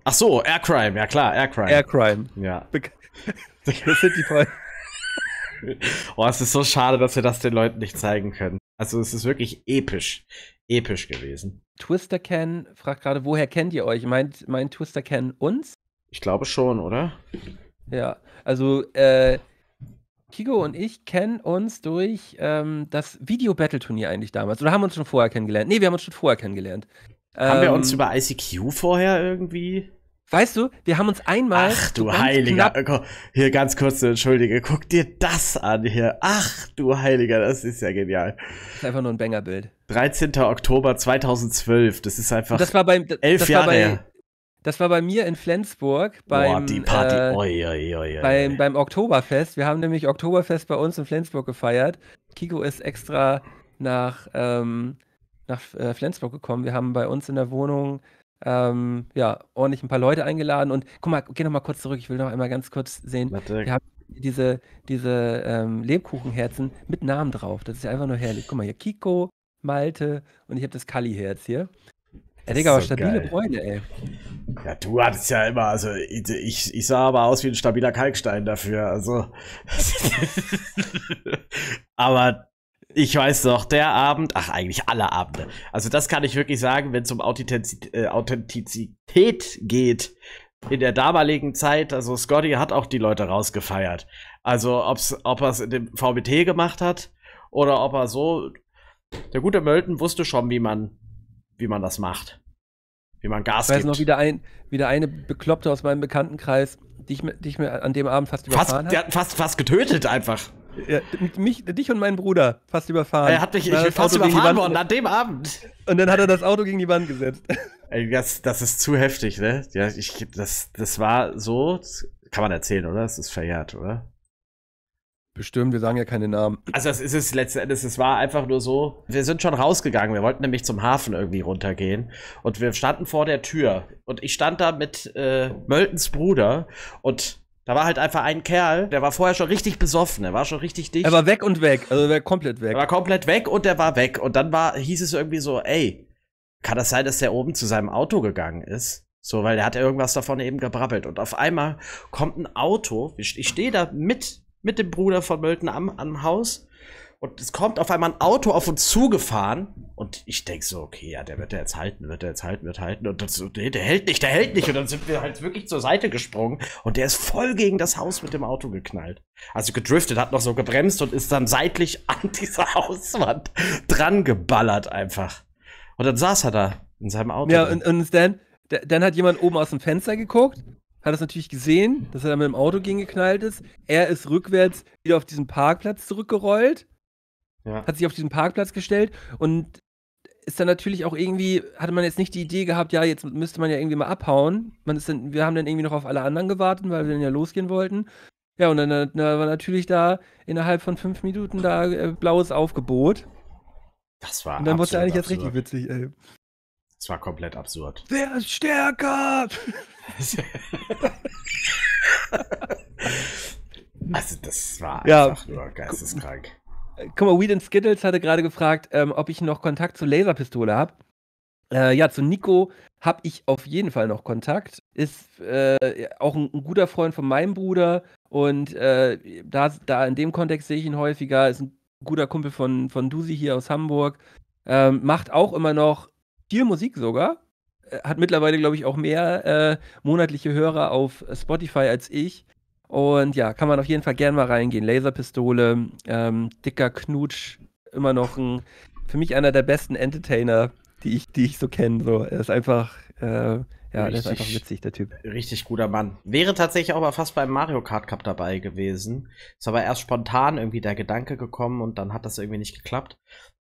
S2: Ach so, Aircrime, ja klar, Aircrime. Aircrime. Ja. Bek
S1: City Point. Boah, es ist so schade, dass wir das den Leuten nicht zeigen
S2: können. Also, es ist wirklich episch. Episch gewesen. Twister Ken fragt gerade, woher kennt ihr euch? Meint, meint Twister Ken uns? Ich glaube schon, oder? Ja, also äh, Kigo und ich kennen uns durch ähm, das Video-Battle-Turnier eigentlich damals. Oder haben wir uns schon vorher kennengelernt? Nee, wir haben uns schon vorher kennengelernt. Haben ähm, wir uns ähm, über ICQ vorher irgendwie? Weißt du, wir haben uns einmal. Ach du heiliger. Knapp, oh
S1: hier ganz kurz, entschuldige, guck dir das an hier. Ach du heiliger, das ist ja genial.
S2: Das ist einfach nur ein Banger-Bild.
S1: 13. Oktober 2012, das ist einfach. Das war beim. Elf das Jahre. War bei,
S2: das war bei mir in Flensburg beim, oh, die Party. Äh, oi, oi, oi, beim, beim Oktoberfest. Wir haben nämlich Oktoberfest bei uns in Flensburg gefeiert. Kiko ist extra nach, ähm, nach äh, Flensburg gekommen. Wir haben bei uns in der Wohnung ähm, ja, ordentlich ein paar Leute eingeladen. Und guck mal, geh noch mal kurz zurück. Ich will noch einmal ganz kurz sehen. Wir haben diese, diese ähm, Lebkuchenherzen mit Namen drauf. Das ist ja einfach nur herrlich. Guck mal hier, Kiko, Malte und ich habe das Kali-Herz hier. Ja, Digga, aber so stabile geil. Bräune,
S1: ey. Ja, du hattest ja immer, also ich, ich sah aber aus wie ein stabiler Kalkstein dafür, also. aber ich weiß doch, der Abend, ach eigentlich alle Abende. Also das kann ich wirklich sagen, wenn es um Authentizität, äh, Authentizität geht. In der damaligen Zeit, also Scotty hat auch die Leute rausgefeiert. Also ob's, ob er es in dem VBT gemacht hat oder ob er so.
S2: Der gute Mölten wusste schon, wie man, wie man das macht. Wie man Gas ich weiß gibt. noch wieder, ein, wieder eine Bekloppte aus meinem Bekanntenkreis, die ich, die ich mir an dem Abend fast überfahren habe. Fast, fast, fast getötet einfach. Ja, mich, dich und meinen Bruder fast überfahren. Er hat mich ich fast überfahren worden an dem Abend. Und dann hat er das Auto gegen die Wand gesetzt. Ey, das,
S1: das ist zu heftig, ne? Ja, ich, das, das war so. Das kann man erzählen, oder? Das ist verjährt, oder? Bestimmt, wir sagen ja keine Namen. Also es ist es letzten Endes, es war einfach nur so, wir sind schon rausgegangen, wir wollten nämlich zum Hafen irgendwie runtergehen und wir standen vor der Tür und ich stand da mit äh, Möltens Bruder und da war halt einfach ein Kerl, der war vorher schon richtig besoffen, der war schon richtig dicht. Er war
S2: weg und weg, also er war komplett
S1: weg. Er war komplett weg und der war weg. Und dann war, hieß es irgendwie so, ey, kann das sein, dass der oben zu seinem Auto gegangen ist? So, weil der hat irgendwas davon eben gebrabbelt. Und auf einmal kommt ein Auto, ich, ich stehe da mit, mit dem Bruder von Mölten am, am Haus und es kommt auf einmal ein Auto auf uns zugefahren. Und ich denke so, okay, ja, der wird ja jetzt halten, wird er jetzt halten, wird halten. Und das, nee, der hält nicht, der hält nicht. Und dann sind wir halt wirklich zur Seite gesprungen. Und der ist voll gegen das Haus mit dem Auto geknallt. Also gedriftet, hat noch so gebremst und ist dann seitlich an dieser Hauswand
S2: dran geballert einfach. Und dann saß er da in seinem Auto. Ja, und, und dann, dann hat jemand oben aus dem Fenster geguckt hat das natürlich gesehen, dass er da mit dem Auto gegengeknallt ist. Er ist rückwärts wieder auf diesen Parkplatz zurückgerollt ja. Hat sich auf diesen Parkplatz gestellt und ist dann natürlich auch irgendwie, hatte man jetzt nicht die Idee gehabt, ja, jetzt müsste man ja irgendwie mal abhauen. Man ist dann, wir haben dann irgendwie noch auf alle anderen gewartet, weil wir dann ja losgehen wollten. Ja, und dann, dann war natürlich da innerhalb von fünf Minuten da äh, blaues Aufgebot. Das war. Und dann wurde eigentlich jetzt richtig
S1: witzig, ey. Das war komplett absurd.
S2: Wer ist stärker? also, das war ja. einfach nur geisteskrank. Äh, guck mal, Weed Skittles hatte gerade gefragt, ähm, ob ich noch Kontakt zur Laserpistole habe. Äh, ja, zu Nico habe ich auf jeden Fall noch Kontakt. Ist äh, auch ein, ein, guter Freund von meinem Bruder und äh, da, da in dem Kontext sehe ich ihn häufiger. Ist ein guter Kumpel von, von Dusi hier aus Hamburg. Ähm, macht auch immer noch viel Musik sogar. Äh, hat mittlerweile, glaube ich, auch mehr äh, monatliche Hörer auf Spotify als ich. Und ja, kann man auf jeden Fall gerne mal reingehen. Laserpistole, ähm, dicker Knutsch, immer noch ein, für mich einer der besten Entertainer, die ich, die ich so kenne. So. Er ist einfach, äh, ja, richtig, ist einfach witzig, der Typ.
S1: Richtig guter Mann. Wäre tatsächlich auch mal fast beim Mario Kart Cup dabei gewesen. Ist aber erst spontan irgendwie der Gedanke gekommen und dann hat das irgendwie nicht geklappt.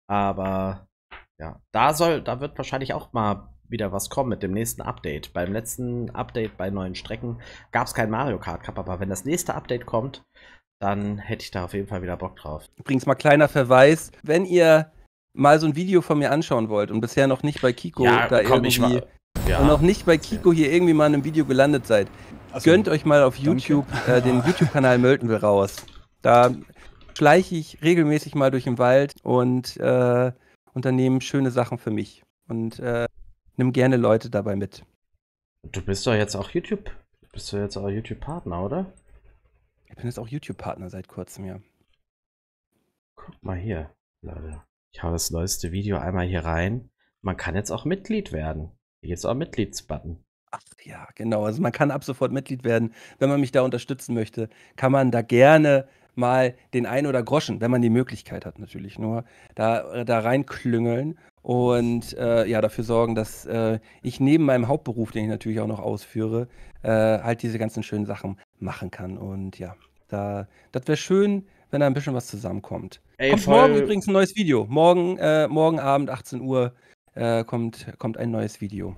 S1: Aber ja, da soll, da wird wahrscheinlich auch mal wieder was kommen mit dem nächsten Update. Beim letzten Update bei neuen Strecken gab es kein Mario Kart Cup, aber wenn das nächste
S2: Update kommt, dann hätte ich da auf jeden Fall wieder Bock drauf. Übrigens mal kleiner Verweis, wenn ihr mal so ein Video von mir anschauen wollt und bisher noch nicht bei Kiko ja, da komm, irgendwie ja. und noch nicht bei Kiko hier irgendwie mal in einem Video gelandet seid, also, gönnt euch mal auf YouTube äh, den YouTube-Kanal will raus. Da schleiche ich regelmäßig mal durch den Wald und äh, unternehme schöne Sachen für mich. Und äh, nimm gerne Leute dabei mit. Du bist doch jetzt auch YouTube. bist doch jetzt auch YouTube-Partner, oder? Ich bin jetzt auch YouTube-Partner seit kurzem, ja.
S1: Guck mal hier, Leute.
S2: Ich habe das neueste Video einmal hier rein. Man kann jetzt auch Mitglied werden. Hier gibt es auch Mitgliedsbutton. Ach ja, genau. Also man kann ab sofort Mitglied werden. Wenn man mich da unterstützen möchte, kann man da gerne mal den ein oder Groschen, wenn man die Möglichkeit hat natürlich nur, da, da reinklüngeln und äh, ja, dafür sorgen, dass äh, ich neben meinem Hauptberuf, den ich natürlich auch noch ausführe, äh, halt diese ganzen schönen Sachen machen kann. Und ja, da, das wäre schön, wenn da ein bisschen was zusammenkommt. Ey, kommt voll... morgen übrigens ein neues Video. Morgen, äh, morgen Abend, 18 Uhr, äh, kommt, kommt ein neues Video.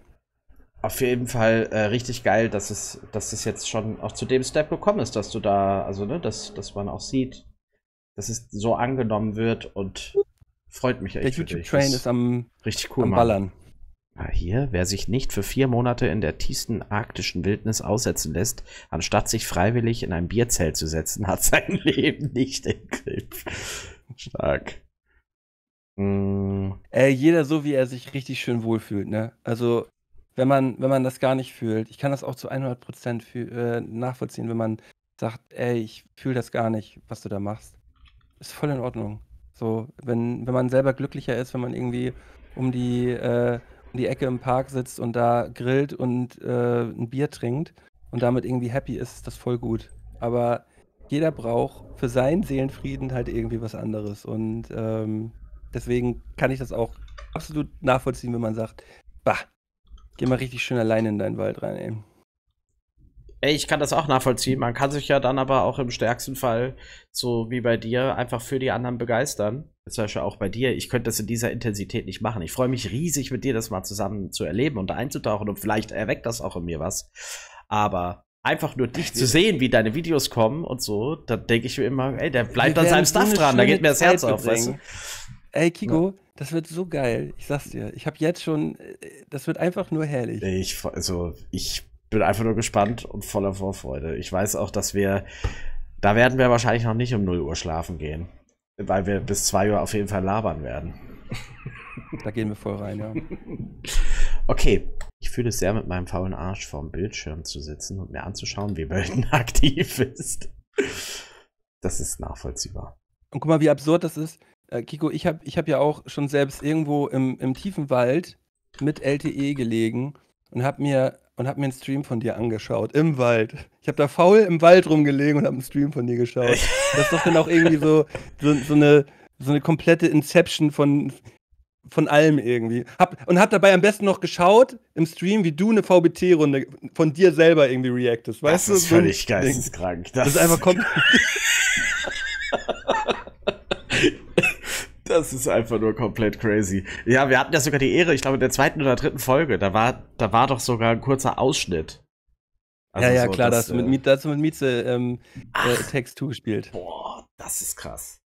S2: Auf jeden Fall äh, richtig geil, dass es, dass es jetzt schon auch zu dem Step gekommen ist, dass du
S1: da, also ne, dass, dass man auch sieht, dass es so angenommen wird und Freut mich echt. Der YouTube-Train ist am, richtig cool, am Ballern. Mann. Ah, hier, wer sich nicht für vier Monate in der tiefsten arktischen Wildnis aussetzen lässt, anstatt sich freiwillig in ein Bierzelt zu setzen,
S2: hat sein Leben nicht im Griff. Stark. Mm. Äh, jeder so, wie er sich richtig schön wohlfühlt, ne? Also, wenn man, wenn man das gar nicht fühlt, ich kann das auch zu 100% Prozent äh, nachvollziehen, wenn man sagt, ey, ich fühle das gar nicht, was du da machst. Ist voll in Ordnung. So, wenn, wenn man selber glücklicher ist, wenn man irgendwie um die, äh, um die Ecke im Park sitzt und da grillt und äh, ein Bier trinkt und damit irgendwie happy ist, ist das voll gut. Aber jeder braucht für seinen Seelenfrieden halt irgendwie was anderes. Und ähm, deswegen kann ich das auch absolut nachvollziehen, wenn man sagt, bah, geh mal richtig schön alleine in deinen Wald rein, ey
S1: ey, ich kann das auch nachvollziehen. Man kann sich ja dann aber auch im stärksten Fall, so wie bei dir, einfach für die anderen begeistern. Zum Beispiel auch bei dir. Ich könnte das in dieser Intensität nicht machen. Ich freue mich riesig, mit dir das mal zusammen zu erleben und einzutauchen und vielleicht erweckt das auch in mir was. Aber einfach nur dich zu sehen, wie deine Videos kommen und so, da denke ich mir immer, ey, der bleibt an seinem Stuff dran, da geht mir das Herz bringen. auf, weißt du?
S2: Ey, Kiko. ja. das wird so geil. Ich sag's dir. Ich hab jetzt schon, äh, das wird einfach nur herrlich.
S1: Ich, also, ich bin einfach nur gespannt und voller Vorfreude. Ich weiß auch, dass wir, da werden wir wahrscheinlich noch nicht um 0 Uhr schlafen gehen, weil wir bis 2 Uhr auf jeden Fall labern werden. Da gehen wir voll rein, ja. Okay, ich fühle es sehr, mit meinem faulen Arsch vorm Bildschirm zu sitzen und mir anzuschauen, wie Melden aktiv ist. Das ist nachvollziehbar.
S2: Und guck mal, wie absurd das ist. Äh, Kiko, ich habe ich hab ja auch schon selbst irgendwo im, im tiefen Wald mit LTE gelegen und habe mir und habe mir einen Stream von dir angeschaut im Wald. Ich habe da faul im Wald rumgelegen und habe einen Stream von dir geschaut. das ist doch dann auch irgendwie so, so, so, eine, so eine komplette Inception von, von allem irgendwie. Hab, und habe dabei am besten noch geschaut im Stream, wie du eine VBT-Runde von dir selber irgendwie reactest. Weißt das ist du? völlig
S1: geisteskrank. Das, das ist einfach
S2: komplett.
S1: Das ist einfach nur komplett crazy. Ja, wir hatten ja sogar die Ehre, ich glaube, in der zweiten oder dritten Folge, da war, da war doch sogar ein kurzer Ausschnitt. Also ja, ja, so, klar, da hast du mit,
S2: äh, Mieze ähm, äh, Text zugespielt. Boah, das ist krass.